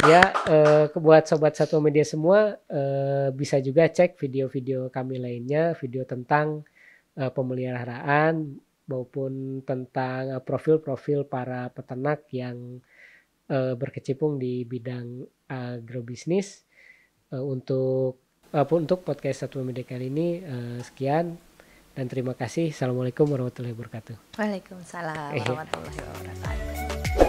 [SPEAKER 1] ya,
[SPEAKER 2] eh, buat sobat satu media semua eh, bisa juga cek video-video kami lainnya, video tentang uh, pemeliharaan maupun tentang profil eh, profil-profil para peternak yang uh, berkecimpung di bidang agrobisnis. Uh, untuk uh, untuk podcast satu media kali ini uh, sekian dan terima kasih. Assalamualaikum warahmatullahi wabarakatuh.
[SPEAKER 1] Waalaikumsalam warahmatullahi wabarakatuh.